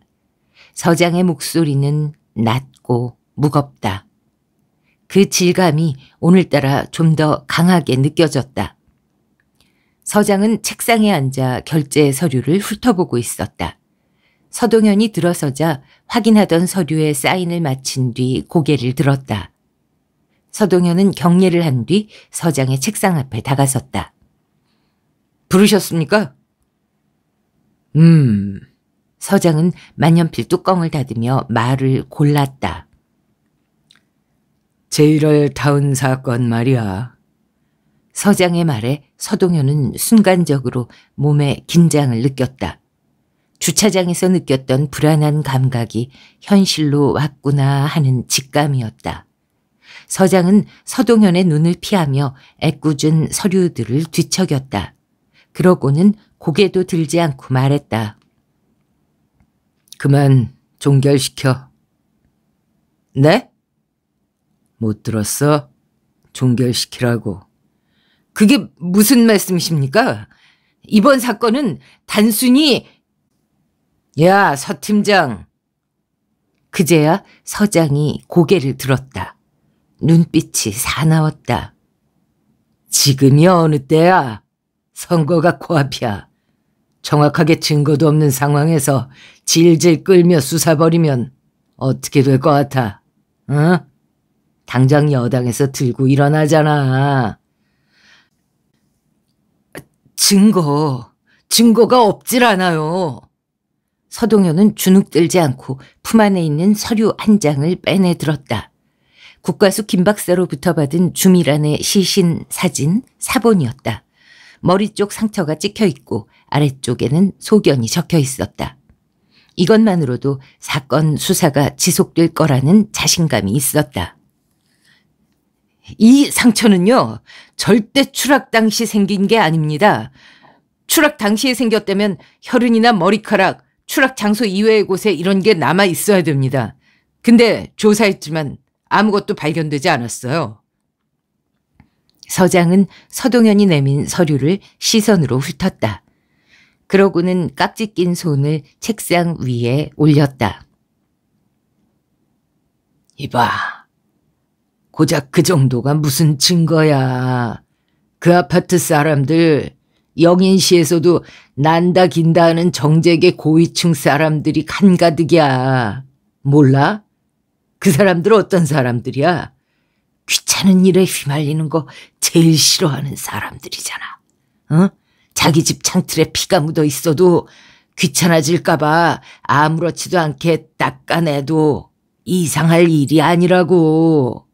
[SPEAKER 1] 서장의 목소리는 낮고 무겁다. 그 질감이 오늘따라 좀 더 강하게 느껴졌다. 서장은 책상에 앉아 결제 서류를 훑어보고 있었다. 서동현이 들어서자 확인하던 서류에 사인을 마친 뒤 고개를 들었다. 서동현은 경례를 한 뒤 서장의 책상 앞에 다가섰다. 부르셨습니까? 음. 서장은 만년필 뚜껑을 닫으며 말을 골랐다. 제1월 타운 사건 말이야. 서장의 말에 서동현은 순간적으로 몸에 긴장을 느꼈다. 주차장에서 느꼈던 불안한 감각이 현실로 왔구나 하는 직감이었다. 서장은 서동현의 눈을 피하며 애꿎은 서류들을 뒤척였다. 그러고는 고개도 들지 않고 말했다. 그만 종결시켜. 네? 못 들었어? 종결시키라고. 그게 무슨 말씀이십니까? 이번 사건은 단순히 야, 서 팀장. 그제야 서장이 고개를 들었다. 눈빛이 사나웠다. 지금이 어느 때야? 선거가 코앞이야. 정확하게 증거도 없는 상황에서 질질 끌며 수사버리면 어떻게 될 것 같아? 응? 어? 당장 여당에서 들고 일어나잖아. 증거, 증거가 없질 않아요. 서동현은 주눅들지 않고 품 안에 있는 서류 한 장을 빼내들었다. 국과수 김박사로부터 받은 주미란의 시신 사진 사본이었다. 머리 쪽 상처가 찍혀 있고 아래쪽에는 소견이 적혀 있었다. 이것만으로도 사건 수사가 지속될 거라는 자신감이 있었다. 이 상처는요, 절대 추락 당시 생긴 게 아닙니다. 추락 당시에 생겼다면 혈흔이나 머리카락, 추락 장소 이외의 곳에 이런 게 남아 있어야 됩니다. 근데 조사했지만 아무것도 발견되지 않았어요. 서장은 서동현이 내민 서류를 시선으로 훑었다. 그러고는 깍지 낀 손을 책상 위에 올렸다. 이봐, 고작 그 정도가 무슨 증거야. 그 아파트 사람들 영인시에서도 난다 긴다 하는 정재계 고위층 사람들이 간가득이야. 몰라? 그 사람들 어떤 사람들이야? 귀찮은 일에 휘말리는 거 제일 싫어하는 사람들이잖아. 응? 어? 자기 집 창틀에 피가 묻어 있어도 귀찮아질까봐 아무렇지도 않게 닦아내도 이상할 일이 아니라고.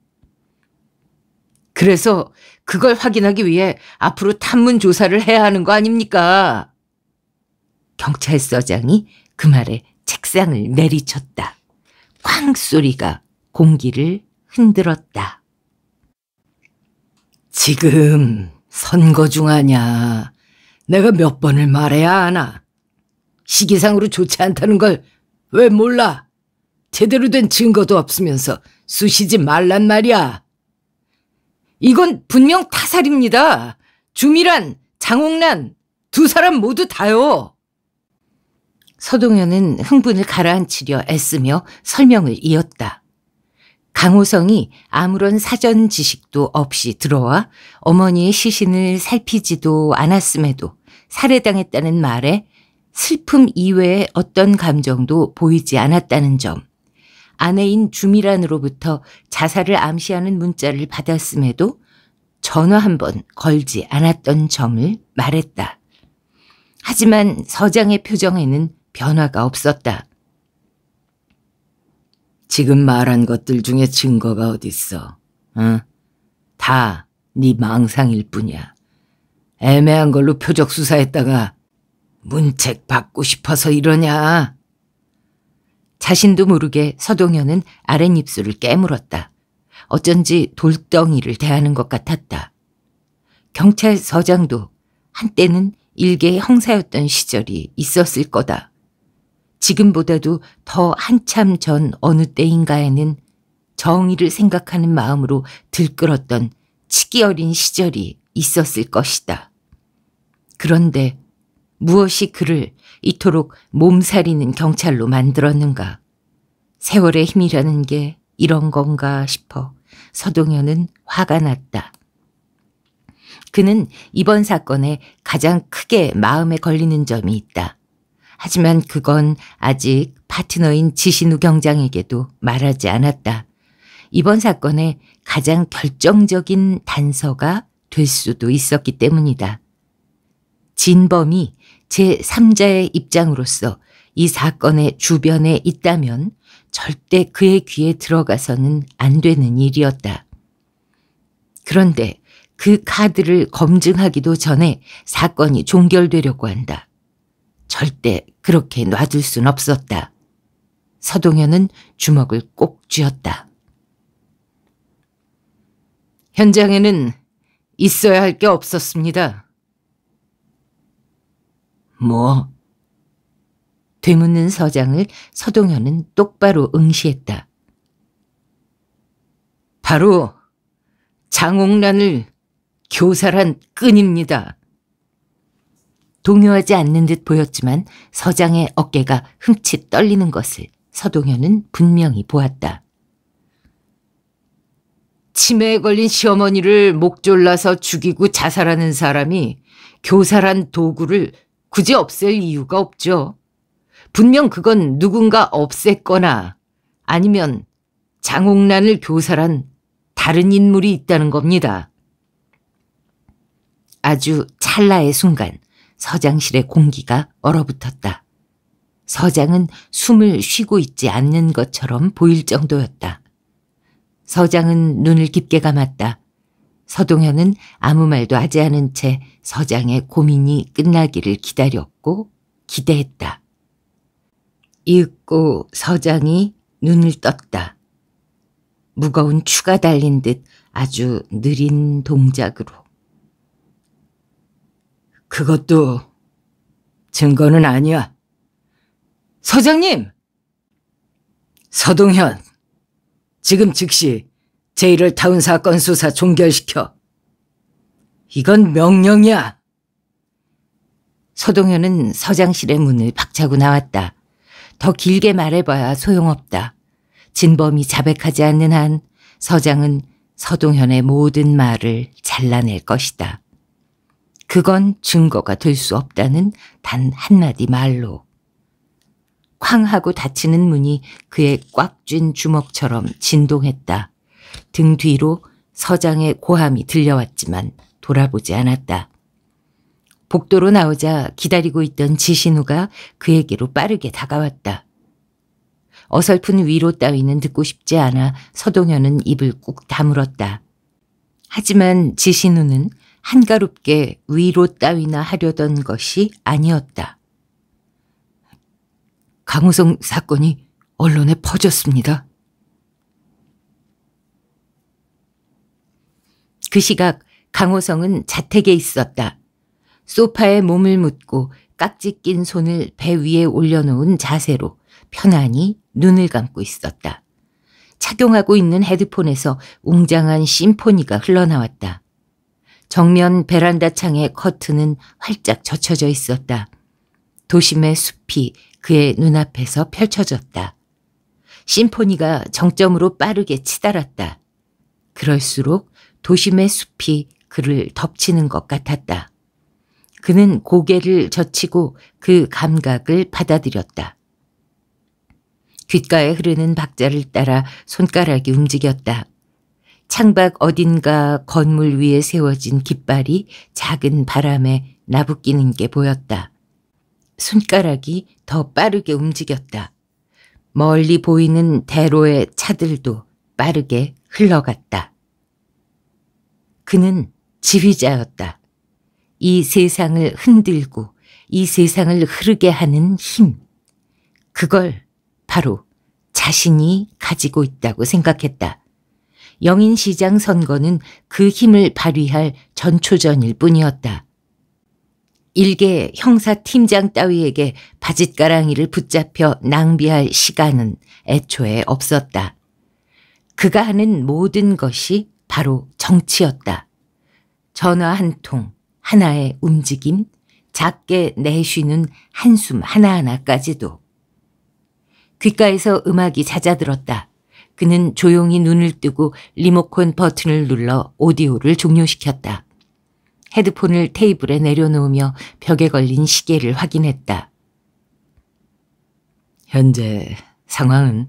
[SPEAKER 1] 그래서 그걸 확인하기 위해 앞으로 탐문 조사를 해야 하는 거 아닙니까? 경찰서장이 그 말에 책상을 내리쳤다. 쾅 소리가 공기를 흔들었다. 지금 선거 중 하냐. 내가 몇 번을 말해야 하나. 시기상으로 좋지 않다는 걸
[SPEAKER 2] 왜 몰라? 제대로 된 증거도 없으면서 쑤시지 말란 말이야.
[SPEAKER 1] 이건 분명 타살입니다. 주미란, 장홍란 두 사람 모두 다요. 서동현은 흥분을 가라앉히려 애쓰며 설명을 이었다. 강호성이 아무런 사전 지식도 없이 들어와 어머니의 시신을 살피지도 않았음에도 살해당했다는 말에 슬픔 이외의 어떤 감정도 보이지 않았다는 점, 아내인 주미란으로부터 자살을 암시하는 문자를 받았음에도 전화 한 번 걸지 않았던 점을 말했다. 하지만 서장의 표정에는 변화가 없었다. 지금 말한 것들 중에 증거가 어딨어. 응? 다 네 망상일 뿐이야. 애매한 걸로 표적 수사했다가 문책 받고 싶어서 이러냐. 자신도 모르게 서동현은 아랫입술을 깨물었다. 어쩐지 돌덩이를 대하는 것 같았다. 경찰서장도 한때는 일개 의 형사였던 시절이 있었을 거다. 지금보다도 더 한참 전 어느 때인가에는 정의를 생각하는 마음으로 들끓었던 치기 어린 시절이 있었을 것이다. 그런데 무엇이 그를 이토록 몸살이는 경찰로 만들었는가. 세월의 힘이라는 게 이런 건가 싶어 서동현은 화가 났다. 그는 이번 사건에 가장 크게 마음에 걸리는 점이 있다. 하지만 그건 아직 파트너인 지신우 경장에게도 말하지 않았다. 이번 사건의 가장 결정적인 단서가 될 수도 있었기 때문이다. 진범이 제3자의 입장으로서 이 사건의 주변에 있다면 절대 그의 귀에 들어가서는 안 되는 일이었다. 그런데 그 카드를 검증하기도 전에 사건이 종결되려고 한다. 절대 그렇게 놔둘 순 없었다. 서동현은 주먹을 꼭 쥐었다. 현장에는 있어야 할 게 없었습니다. 뭐? 되묻는 서장을 서동현은 똑바로 응시했다. 바로 장옥란을 교살한 끈입니다. 동요하지 않는 듯 보였지만 서장의 어깨가 흠칫 떨리는 것을 서동현은 분명히 보았다. 치매에 걸린 시어머니를 목 졸라서 죽이고 자살하는 사람이 교사란 도구를 굳이 없앨 이유가 없죠. 분명 그건 누군가 없앴거나 아니면 장옥란을 교사란 다른 인물이 있다는 겁니다. 아주 찰나의 순간 서장실의 공기가 얼어붙었다. 서장은 숨을 쉬고 있지 않는 것처럼 보일 정도였다. 서장은 눈을 깊게 감았다. 서동현은 아무 말도 하지 않은 채 서장의 고민이 끝나기를 기다렸고 기대했다. 읽고 서장이 눈을 떴다. 무거운 추가 달린 듯 아주 느린 동작으로. 그것도 증거는 아니야. 서장님! 서동현, 지금 즉시 제1을 타운 사건 수사 종결시켜. 이건 명령이야. 서동현은 서장실의 문을 박차고 나왔다. 더 길게 말해봐야 소용없다. 진범이 자백하지 않는 한 서장은 서동현의 모든 말을 잘라낼 것이다. 그건 증거가 될 수 없다는 단 한마디 말로. 쾅 하고 닫히는 문이 그의 꽉 쥔 주먹처럼 진동했다. 등 뒤로 서장의 고함이 들려왔지만 돌아보지 않았다. 복도로 나오자 기다리고 있던 지신우가 그에게로 빠르게 다가왔다. 어설픈 위로 따위는 듣고 싶지 않아 서동현은 입을 꾹 다물었다. 하지만 지신우는 한가롭게 위로 따위나 하려던 것이 아니었다. 강우성 사건이 언론에 퍼졌습니다. 그 시각 강호성은 자택에 있었다. 소파에 몸을 묻고 깍지 낀 손을 배 위에 올려놓은 자세로 편안히 눈을 감고 있었다. 착용하고 있는 헤드폰에서 웅장한 심포니가 흘러나왔다. 정면 베란다 창의 커튼은 활짝 젖혀져 있었다. 도심의 숲이 그의 눈앞에서 펼쳐졌다. 심포니가 정점으로 빠르게 치달았다. 그럴수록 도심의 숲이 그를 덮치는 것 같았다. 그는 고개를 젖히고 그 감각을 받아들였다. 귓가에 흐르는 박자를 따라 손가락이 움직였다. 창밖 어딘가 건물 위에 세워진 깃발이 작은 바람에 나부끼는 게 보였다. 손가락이 더 빠르게 움직였다. 멀리 보이는 대로의 차들도 빠르게 흘러갔다. 그는 지휘자였다. 이 세상을 흔들고 이 세상을 흐르게 하는 힘. 그걸 바로 자신이 가지고 있다고 생각했다. 영인시장 선거는 그 힘을 발휘할 전초전일 뿐이었다. 일개 형사팀장 따위에게 바짓가랑이를 붙잡혀 낭비할 시간은 애초에 없었다. 그가 하는 모든 것이 바로 정치였다. 전화 한 통, 하나의 움직임, 작게 내쉬는 한숨 하나하나까지도. 귓가에서 음악이 잦아들었다. 그는 조용히 눈을 뜨고 리모컨 버튼을 눌러 오디오를 종료시켰다. 헤드폰을 테이블에 내려놓으며 벽에 걸린 시계를 확인했다. 현재 상황은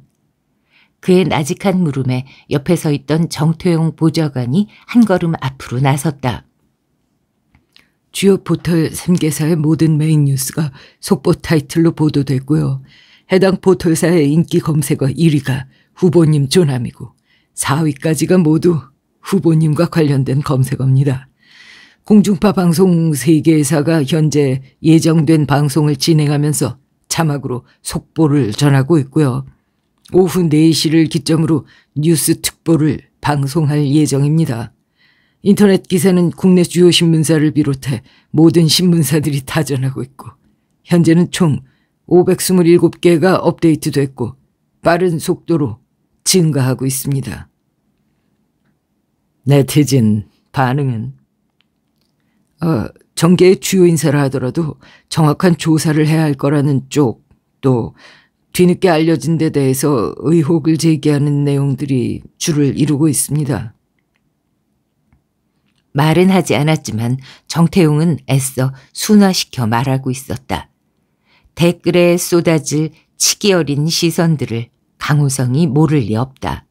[SPEAKER 1] 그의 나직한 물음에 옆에 서 있던 정태용 보좌관이 한 걸음 앞으로 나섰다. 주요 포털 3개사의 모든 메인 뉴스가 속보 타이틀로 보도됐고요. 해당
[SPEAKER 2] 포털사의 인기 검색어 1위가 후보님 조남이고 4위까지가 모두 후보님과 관련된 검색어입니다. 공중파 방송 3개사가 현재 예정된 방송을 진행하면서 자막으로 속보를 전하고 있고요. 오후 4시를 기점으로 뉴스 특보를 방송할 예정입니다. 인터넷 기사는 국내 주요 신문사를 비롯해 모든 신문사들이 다전하고 있고 현재는 총 527개가 업데이트됐고 빠른 속도로 증가하고 있습니다. 네티즌 반응은 어, 정계의 주요 인사를 하더라도 정확한 조사를 해야 할 거라는 쪽 또 뒤늦게
[SPEAKER 1] 알려진 데 대해서 의혹을 제기하는 내용들이 주를 이루고 있습니다. 말은 하지 않았지만 정태용은 애써 순화시켜 말하고 있었다. 댓글에 쏟아질 치기 어린 시선들을 강호성이 모를 리 없다.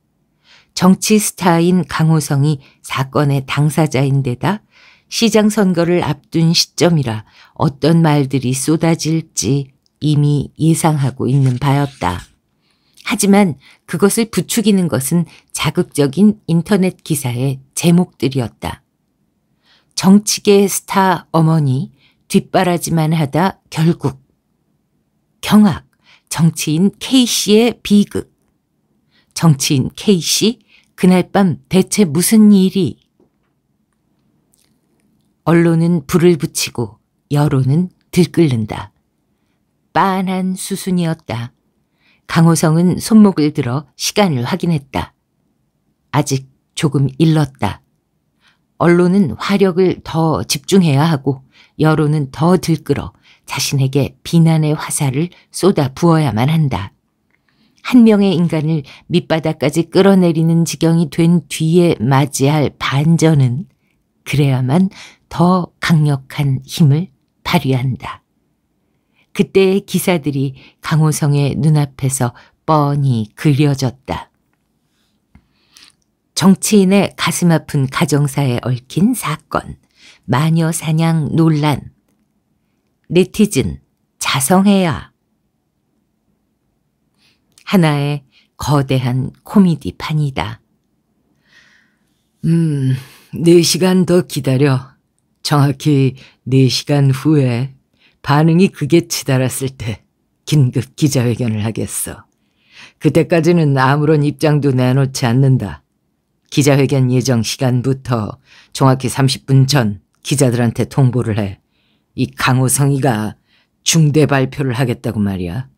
[SPEAKER 1] 정치 스타인 강호성이 사건의 당사자인데다 시장 선거를 앞둔 시점이라 어떤 말들이 쏟아질지 이미 예상하고 있는 바였다. 하지만 그것을 부추기는 것은 자극적인 인터넷 기사의 제목들이었다. 정치계 스타 어머니 뒷바라지만 하다 결국 경악 정치인 K씨의 비극. 정치인 K씨, 그날 밤 대체 무슨 일이? 언론은 불을 붙이고 여론은 들끓는다. 빤한 수순이었다. 강호성은 손목을 들어 시간을 확인했다. 아직 조금 일렀다. 언론은 화력을 더 집중해야 하고 여론은 더 들끓어 자신에게 비난의 화살을 쏟아 부어야만 한다. 한 명의 인간을 밑바닥까지 끌어내리는 지경이 된 뒤에 맞이할 반전은 그래야만 더 강력한 힘을 발휘한다. 그때의 기사들이 강호성의 눈앞에서 뻔히 그려졌다. 정치인의 가슴 아픈 가정사에 얽힌 사건, 마녀 사냥 논란, 네티즌, 자성해야 하나의 거대한 코미디판이다. 음, 네시간더 기다려. 정확히 네시간 후에 반응이 극에 치달았을 때 긴급 기자회견을 하겠어. 그때까지는 아무런 입장도 내놓지 않는다. 기자회견 예정 시간부터 정확히 30분 전 기자들한테 통보를 해. 이 강호성이가 중대 발표를 하겠다고 말이야.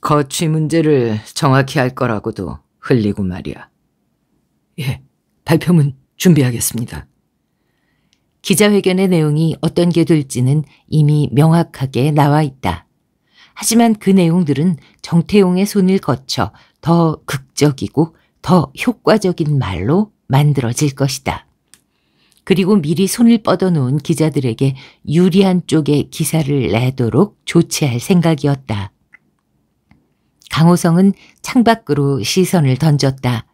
[SPEAKER 1] 거취 문제를 정확히 할 거라고도 흘리고 말이야. 예, 발표문 준비하겠습니다. 기자회견의 내용이 어떤 게 될지는 이미 명확하게 나와 있다. 하지만 그 내용들은 정태용의 손을 거쳐 더 극적이고 더 효과적인 말로 만들어질 것이다. 그리고 미리 손을 뻗어놓은 기자들에게 유리한 쪽의 기사를 내도록 조치할 생각이었다. 강호성은 창밖으로 시선을 던졌다.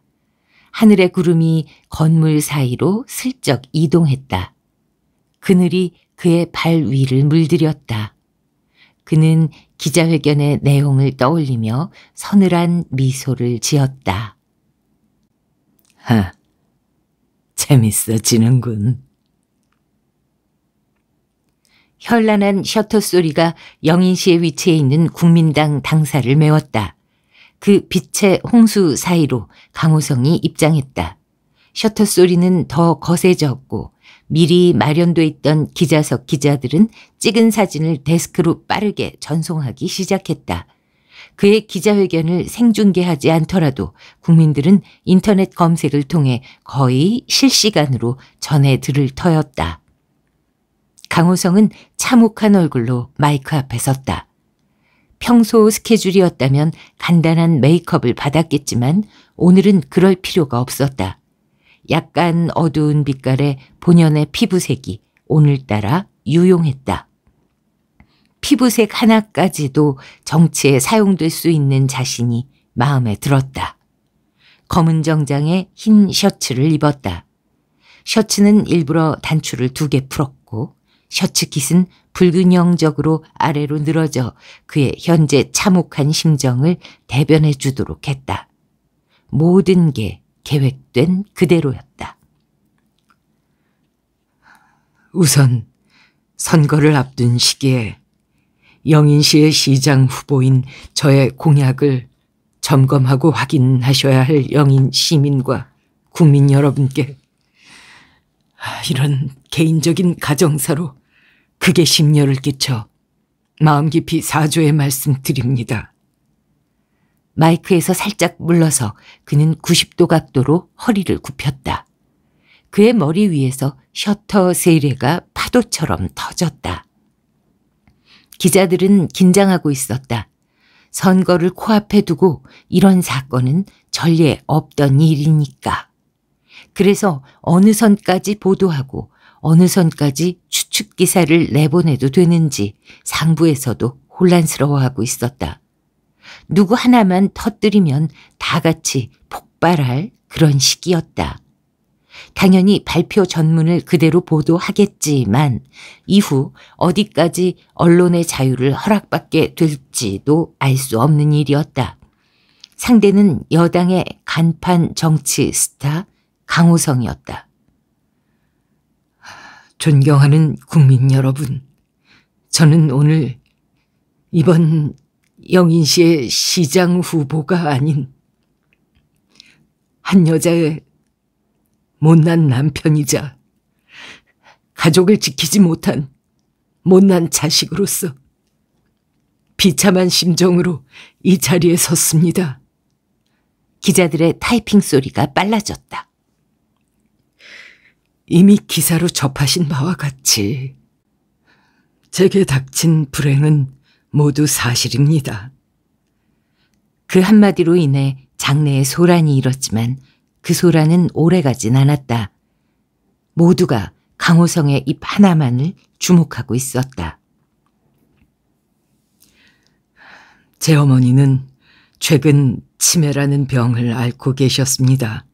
[SPEAKER 1] 하늘의 구름이 건물 사이로 슬쩍 이동했다. 그늘이 그의 발 위를 물들였다. 그는 기자회견의 내용을 떠올리며 서늘한 미소를 지었다. 하,
[SPEAKER 2] 재밌어지는군.
[SPEAKER 1] 현란한 셔터 소리가 영인시의 위치에 있는 국민당 당사를 메웠다. 그 빛의 홍수 사이로 강호성이 입장했다. 셔터 소리는 더 거세졌고 미리 마련돼 있던 기자석 기자들은 찍은 사진을 데스크로 빠르게 전송하기 시작했다. 그의 기자회견을 생중계하지 않더라도 국민들은 인터넷 검색을 통해 거의 실시간으로 전해 들을 터였다. 강호성은 참혹한 얼굴로 마이크 앞에 섰다. 평소 스케줄이었다면 간단한 메이크업을 받았겠지만 오늘은 그럴 필요가 없었다. 약간 어두운 빛깔의 본연의 피부색이 오늘따라 유용했다. 피부색 하나까지도 정치에 사용될 수 있는 자신이 마음에 들었다. 검은 정장에 흰 셔츠를 입었다. 셔츠는 일부러 단추를 두 개 풀었고 셔츠깃은 불균형적으로 아래로 늘어져 그의 현재 참혹한 심정을 대변해 주도록 했다. 모든 게 계획된 그대로였다. 우선 선거를
[SPEAKER 2] 앞둔 시기에 영인시의 시장 후보인 저의 공약을 점검하고 확인하셔야 할 영인 시민과 국민 여러분께 아, 이런 개인적인 가정사로 극게 심려를
[SPEAKER 1] 끼쳐 마음 깊이 사죄의 말씀 드립니다. 마이크에서 살짝 물러서 그는 90도 각도로 허리를 굽혔다. 그의 머리 위에서 셔터 세례가 파도처럼 터졌다. 기자들은 긴장하고 있었다. 선거를 코앞에 두고 이런 사건은 전례 없던 일이니까. 그래서 어느 선까지 보도하고 어느 선까지 추측 기사를 내보내도 되는지 상부에서도 혼란스러워하고 있었다. 누구 하나만 터뜨리면 다 같이 폭발할 그런 시기였다. 당연히 발표 전문을 그대로 보도하겠지만 이후 어디까지 언론의 자유를 허락받게 될지도 알 수 없는 일이었다. 상대는 여당의 간판 정치 스타 강호성이었다. 존경하는 국민 여러분, 저는 오늘 이번 영인시의 시장 후보가 아닌 한 여자의
[SPEAKER 2] 못난 남편이자 가족을 지키지 못한 못난
[SPEAKER 1] 자식으로서 비참한 심정으로 이 자리에 섰습니다. 기자들의 타이핑 소리가 빨라졌다. 이미 기사로 접하신 바와 같이 제게 닥친 불행은 모두 사실입니다. 그 한마디로 인해 장래에 소란이 일었지만 그소라는 오래가진 않았다. 모두가 강호성의 입 하나만을 주목하고 있었다. 제 어머니는
[SPEAKER 2] 최근 치매라는 병을 앓고 계셨습니다.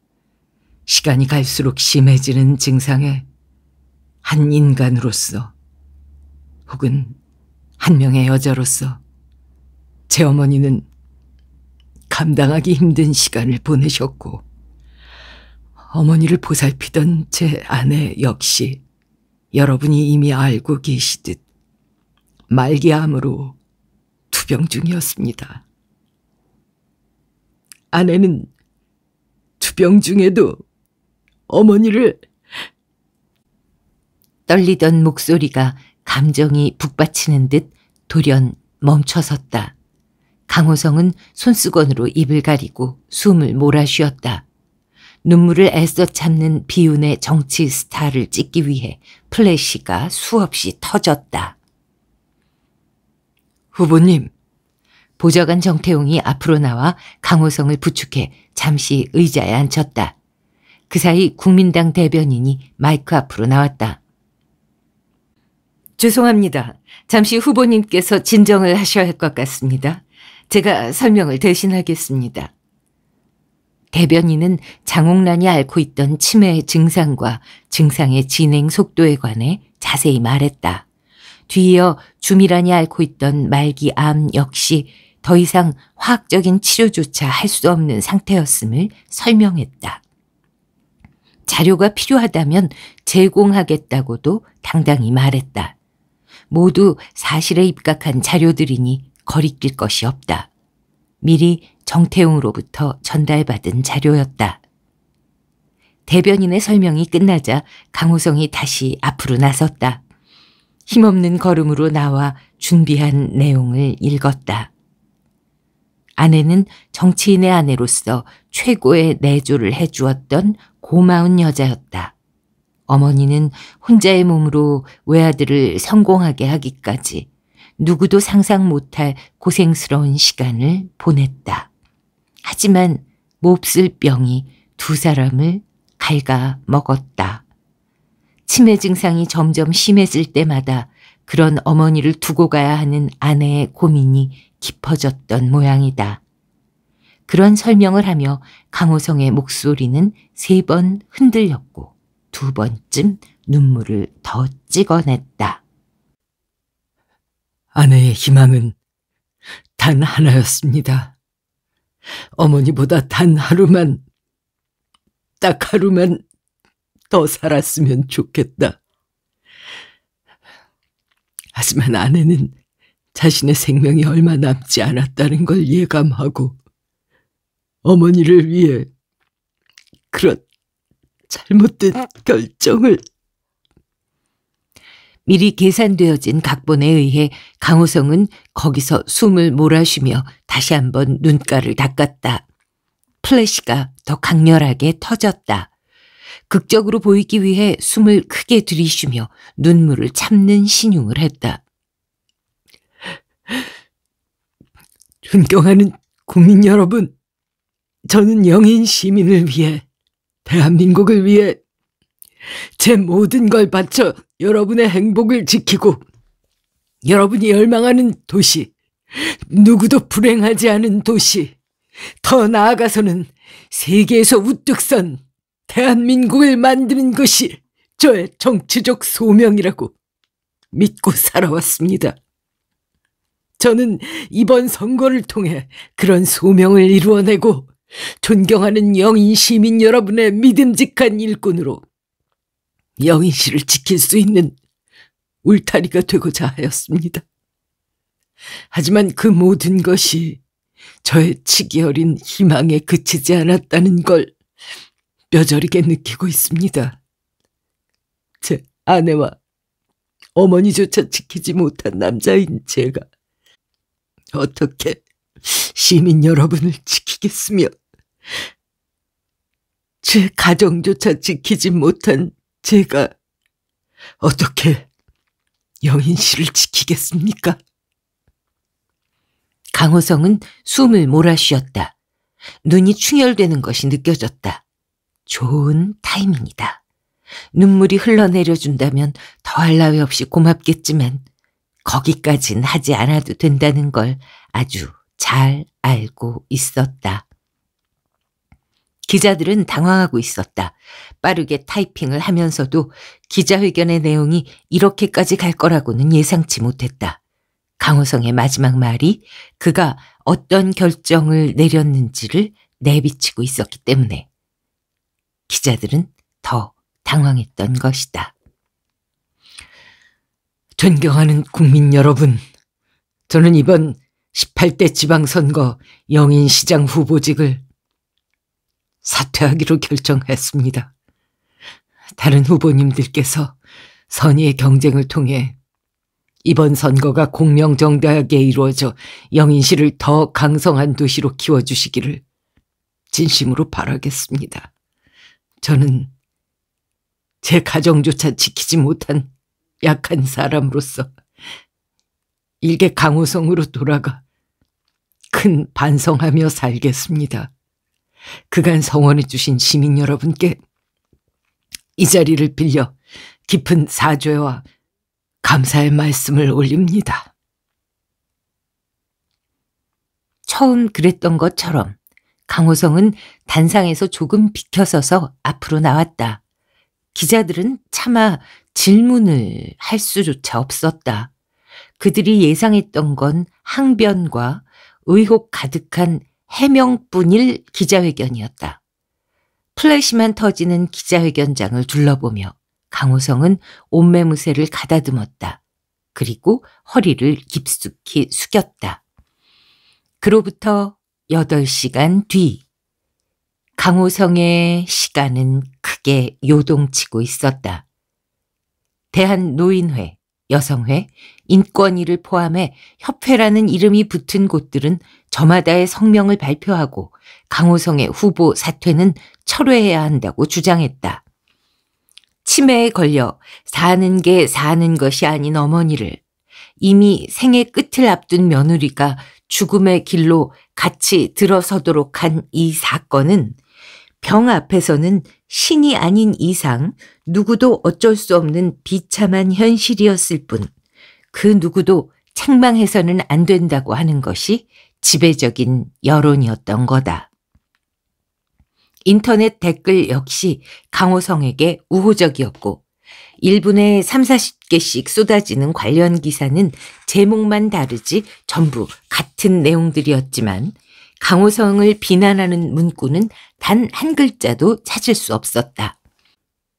[SPEAKER 2] 시간이 갈수록 심해지는 증상에 한 인간으로서 혹은 한 명의 여자로서 제 어머니는 감당하기 힘든 시간을 보내셨고 어머니를 보살피던 제 아내 역시 여러분이 이미 알고 계시듯 말기암으로 투병 중이었습니다.
[SPEAKER 1] 아내는 투병 중에도 어머니를 떨리던 목소리가 감정이 북받치는 듯 돌연 멈춰섰다. 강호성은 손수건으로 입을 가리고 숨을 몰아쉬었다. 눈물을 애써 참는 비운의 정치 스타를 찍기 위해 플래시가 수없이 터졌다. 후보님, 보좌관 정태웅이 앞으로 나와 강호성을 부축해 잠시 의자에 앉혔다. 그 사이 국민당 대변인이 마이크 앞으로 나왔다. 죄송합니다. 잠시 후보님께서 진정을 하셔야 할 것 같습니다. 제가 설명을 대신하겠습니다. 대변인은 장홍란이 앓고 있던 치매의 증상과 증상의 진행 속도에 관해 자세히 말했다. 뒤이어 주미란이 앓고 있던 말기 암 역시 더 이상 화학적인 치료조차 할 수 없는 상태였음을 설명했다. 자료가 필요하다면 제공하겠다고도 당당히 말했다. 모두 사실에 입각한 자료들이니 거리낄 것이 없다. 미리 정태웅으로부터 전달받은 자료였다. 대변인의 설명이 끝나자 강호성이 다시 앞으로 나섰다. 힘없는 걸음으로 나와 준비한 내용을 읽었다. 아내는 정치인의 아내로서 최고의 내조를 해주었던 고마운 여자였다. 어머니는 혼자의 몸으로 외아들을 성공하게 하기까지 누구도 상상 못할 고생스러운 시간을 보냈다. 하지만 몹쓸 병이 두 사람을 갉아 먹었다. 치매 증상이 점점 심해질 때마다 그런 어머니를 두고 가야 하는 아내의 고민이 깊어졌던 모양이다. 그런 설명을 하며 강호성의 목소리는 세 번 흔들렸고 두 번쯤 눈물을 더 찍어냈다. 아내의 희망은 단 하나였습니다.
[SPEAKER 2] 어머니보다 단 하루만, 딱 하루만 더 살았으면 좋겠다. 하지만 아내는 자신의 생명이 얼마 남지 않았다는 걸 예감하고 어머니를 위해 그런 잘못된 어. 결정을
[SPEAKER 1] 미리 계산되어진 각본에 의해 강호성은 거기서 숨을 몰아쉬며 다시 한번 눈가를 닦았다. 플래시가 더 강렬하게 터졌다. 극적으로 보이기 위해 숨을 크게 들이쉬며 눈물을 참는 신용을 했다. 존경하는 국민
[SPEAKER 2] 여러분, 저는 영인 시민을 위해, 대한민국을 위해 제 모든 걸 바쳐 여러분의 행복을 지키고 여러분이 열망하는 도시, 누구도 불행하지 않은 도시, 더 나아가서는 세계에서 우뚝 선 대한민국을 만드는 것이 저의 정치적 소명이라고 믿고 살아왔습니다. 저는 이번 선거를 통해 그런 소명을 이루어내고 존경하는 영인 시민 여러분의 믿음직한 일꾼으로 영희 씨를 지킬 수 있는 울타리가 되고자 하였습니다. 하지만 그 모든 것이 저의 치기 어린 희망에 그치지 않았다는 걸 뼈저리게 느끼고 있습니다. 제 아내와 어머니조차 지키지 못한 남자인 제가 어떻게 시민 여러분을 지키겠으며 제 가정조차 지키지 못한 제가 어떻게 영인 씨를
[SPEAKER 1] 지키겠습니까? 강호성은 숨을 몰아쉬었다. 눈이 충혈되는 것이 느껴졌다. 좋은 타임입니다 눈물이 흘러내려준다면 더할 나위 없이 고맙겠지만 거기까진 하지 않아도 된다는 걸 아주 잘 알고 있었다. 기자들은 당황하고 있었다. 빠르게 타이핑을 하면서도 기자회견의 내용이 이렇게까지 갈 거라고는 예상치 못했다. 강호성의 마지막 말이 그가 어떤 결정을 내렸는지를 내비치고 있었기 때문에 기자들은 더 당황했던 것이다. 존경하는 국민 여러분, 저는 이번 18대 지방선거 영인시장
[SPEAKER 2] 후보직을 사퇴하기로 결정했습니다. 다른 후보님들께서 선의의 경쟁을 통해 이번 선거가 공명정대하게 이루어져 영인시를 더 강성한 도시로 키워주시기를 진심으로 바라겠습니다. 저는 제 가정조차 지키지 못한 약한 사람으로서 일개 강호성으로 돌아가 큰 반성하며 살겠습니다. 그간 성원해주신 시민 여러분께 이 자리를 빌려 깊은 사죄와 감사의 말씀을
[SPEAKER 1] 올립니다. 처음 그랬던 것처럼 강호성은 단상에서 조금 비켜서서 앞으로 나왔다. 기자들은 차마 질문을 할 수조차 없었다. 그들이 예상했던 건 항변과 의혹 가득한 해명뿐일 기자회견이었다. 플래시만 터지는 기자회견장을 둘러보며 강호성은 옷매무새를 가다듬었다. 그리고 허리를 깊숙이 숙였다. 그로부터 8시간 뒤 강호성의 시간은 크게 요동치고 있었다. 대한노인회 여성회, 인권위를 포함해 협회라는 이름이 붙은 곳들은 저마다의 성명을 발표하고 강호성의 후보 사퇴는 철회해야 한다고 주장했다. 치매에 걸려 사는 게 사는 것이 아닌 어머니를 이미 생애 끝을 앞둔 며느리가 죽음의 길로 같이 들어서도록 한 이 사건은 병 앞에서는 신이 아닌 이상 누구도 어쩔 수 없는 비참한 현실이었을 뿐 그 누구도 창망해서는안 된다고 하는 것이 지배적인 여론이었던 거다. 인터넷 댓글 역시 강호성에게 우호적이었고 1분에 3, 40개씩 쏟아지는 관련 기사는 제목만 다르지 전부 같은 내용들이었지만 강호성을 비난하는 문구는 단 한 글자도 찾을 수 없었다.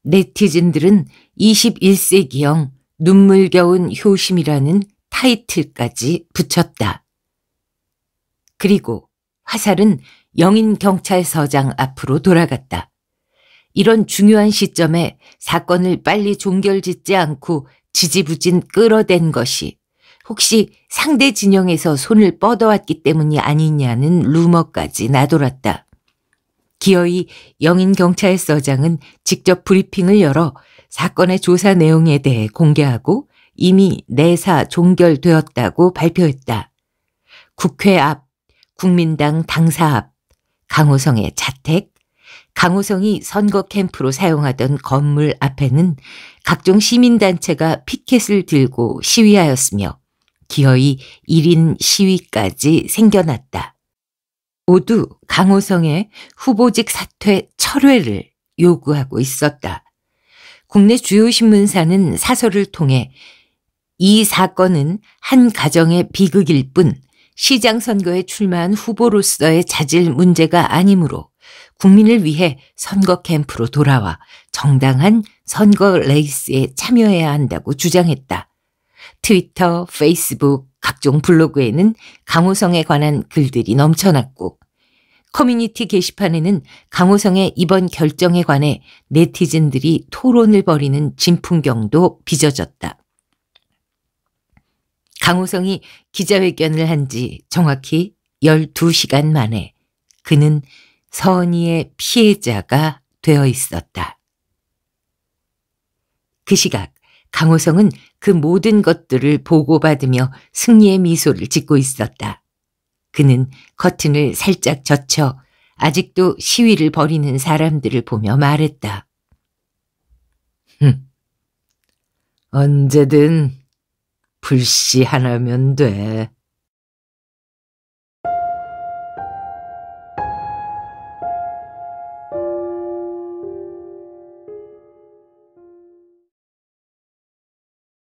[SPEAKER 1] 네티즌들은 21세기형 눈물겨운 효심이라는 타이틀까지 붙였다. 그리고 화살은 영인경찰서장 앞으로 돌아갔다. 이런 중요한 시점에 사건을 빨리 종결짓지 않고 지지부진 끌어댄 것이 혹시 상대 진영에서 손을 뻗어왔기 때문이 아니냐는 루머까지 나돌았다. 기어이 영인경찰서장은 직접 브리핑을 열어 사건의 조사 내용에 대해 공개하고 이미 내사 종결되었다고 발표했다. 국회 앞, 국민당 당사 앞, 강호성의 자택, 강호성이 선거 캠프로 사용하던 건물 앞에는 각종 시민단체가 피켓을 들고 시위하였으며 기어이 1인 시위까지 생겨났다. 모두 강호성의 후보직 사퇴 철회를 요구하고 있었다. 국내 주요 신문사는 사설을 통해 이 사건은 한 가정의 비극일 뿐 시장 선거에 출마한 후보로서의 자질 문제가 아니므로 국민을 위해 선거 캠프로 돌아와 정당한 선거 레이스에 참여해야 한다고 주장했다. 트위터, 페이스북, 각종 블로그에는 강호성에 관한 글들이 넘쳐났고 커뮤니티 게시판에는 강호성의 이번 결정에 관해 네티즌들이 토론을 벌이는 진풍경도 빚어졌다. 강호성이 기자회견을 한 지 정확히 12시간 만에 그는 선의의 피해자가 되어 있었다. 그 시각 강호성은 그 모든 것들을 보고받으며 승리의 미소를 짓고 있었다. 그는 커튼을 살짝 젖혀 아직도 시위를 벌이는 사람들을 보며 말했다. 흠. 언제든 불씨 하나면 돼.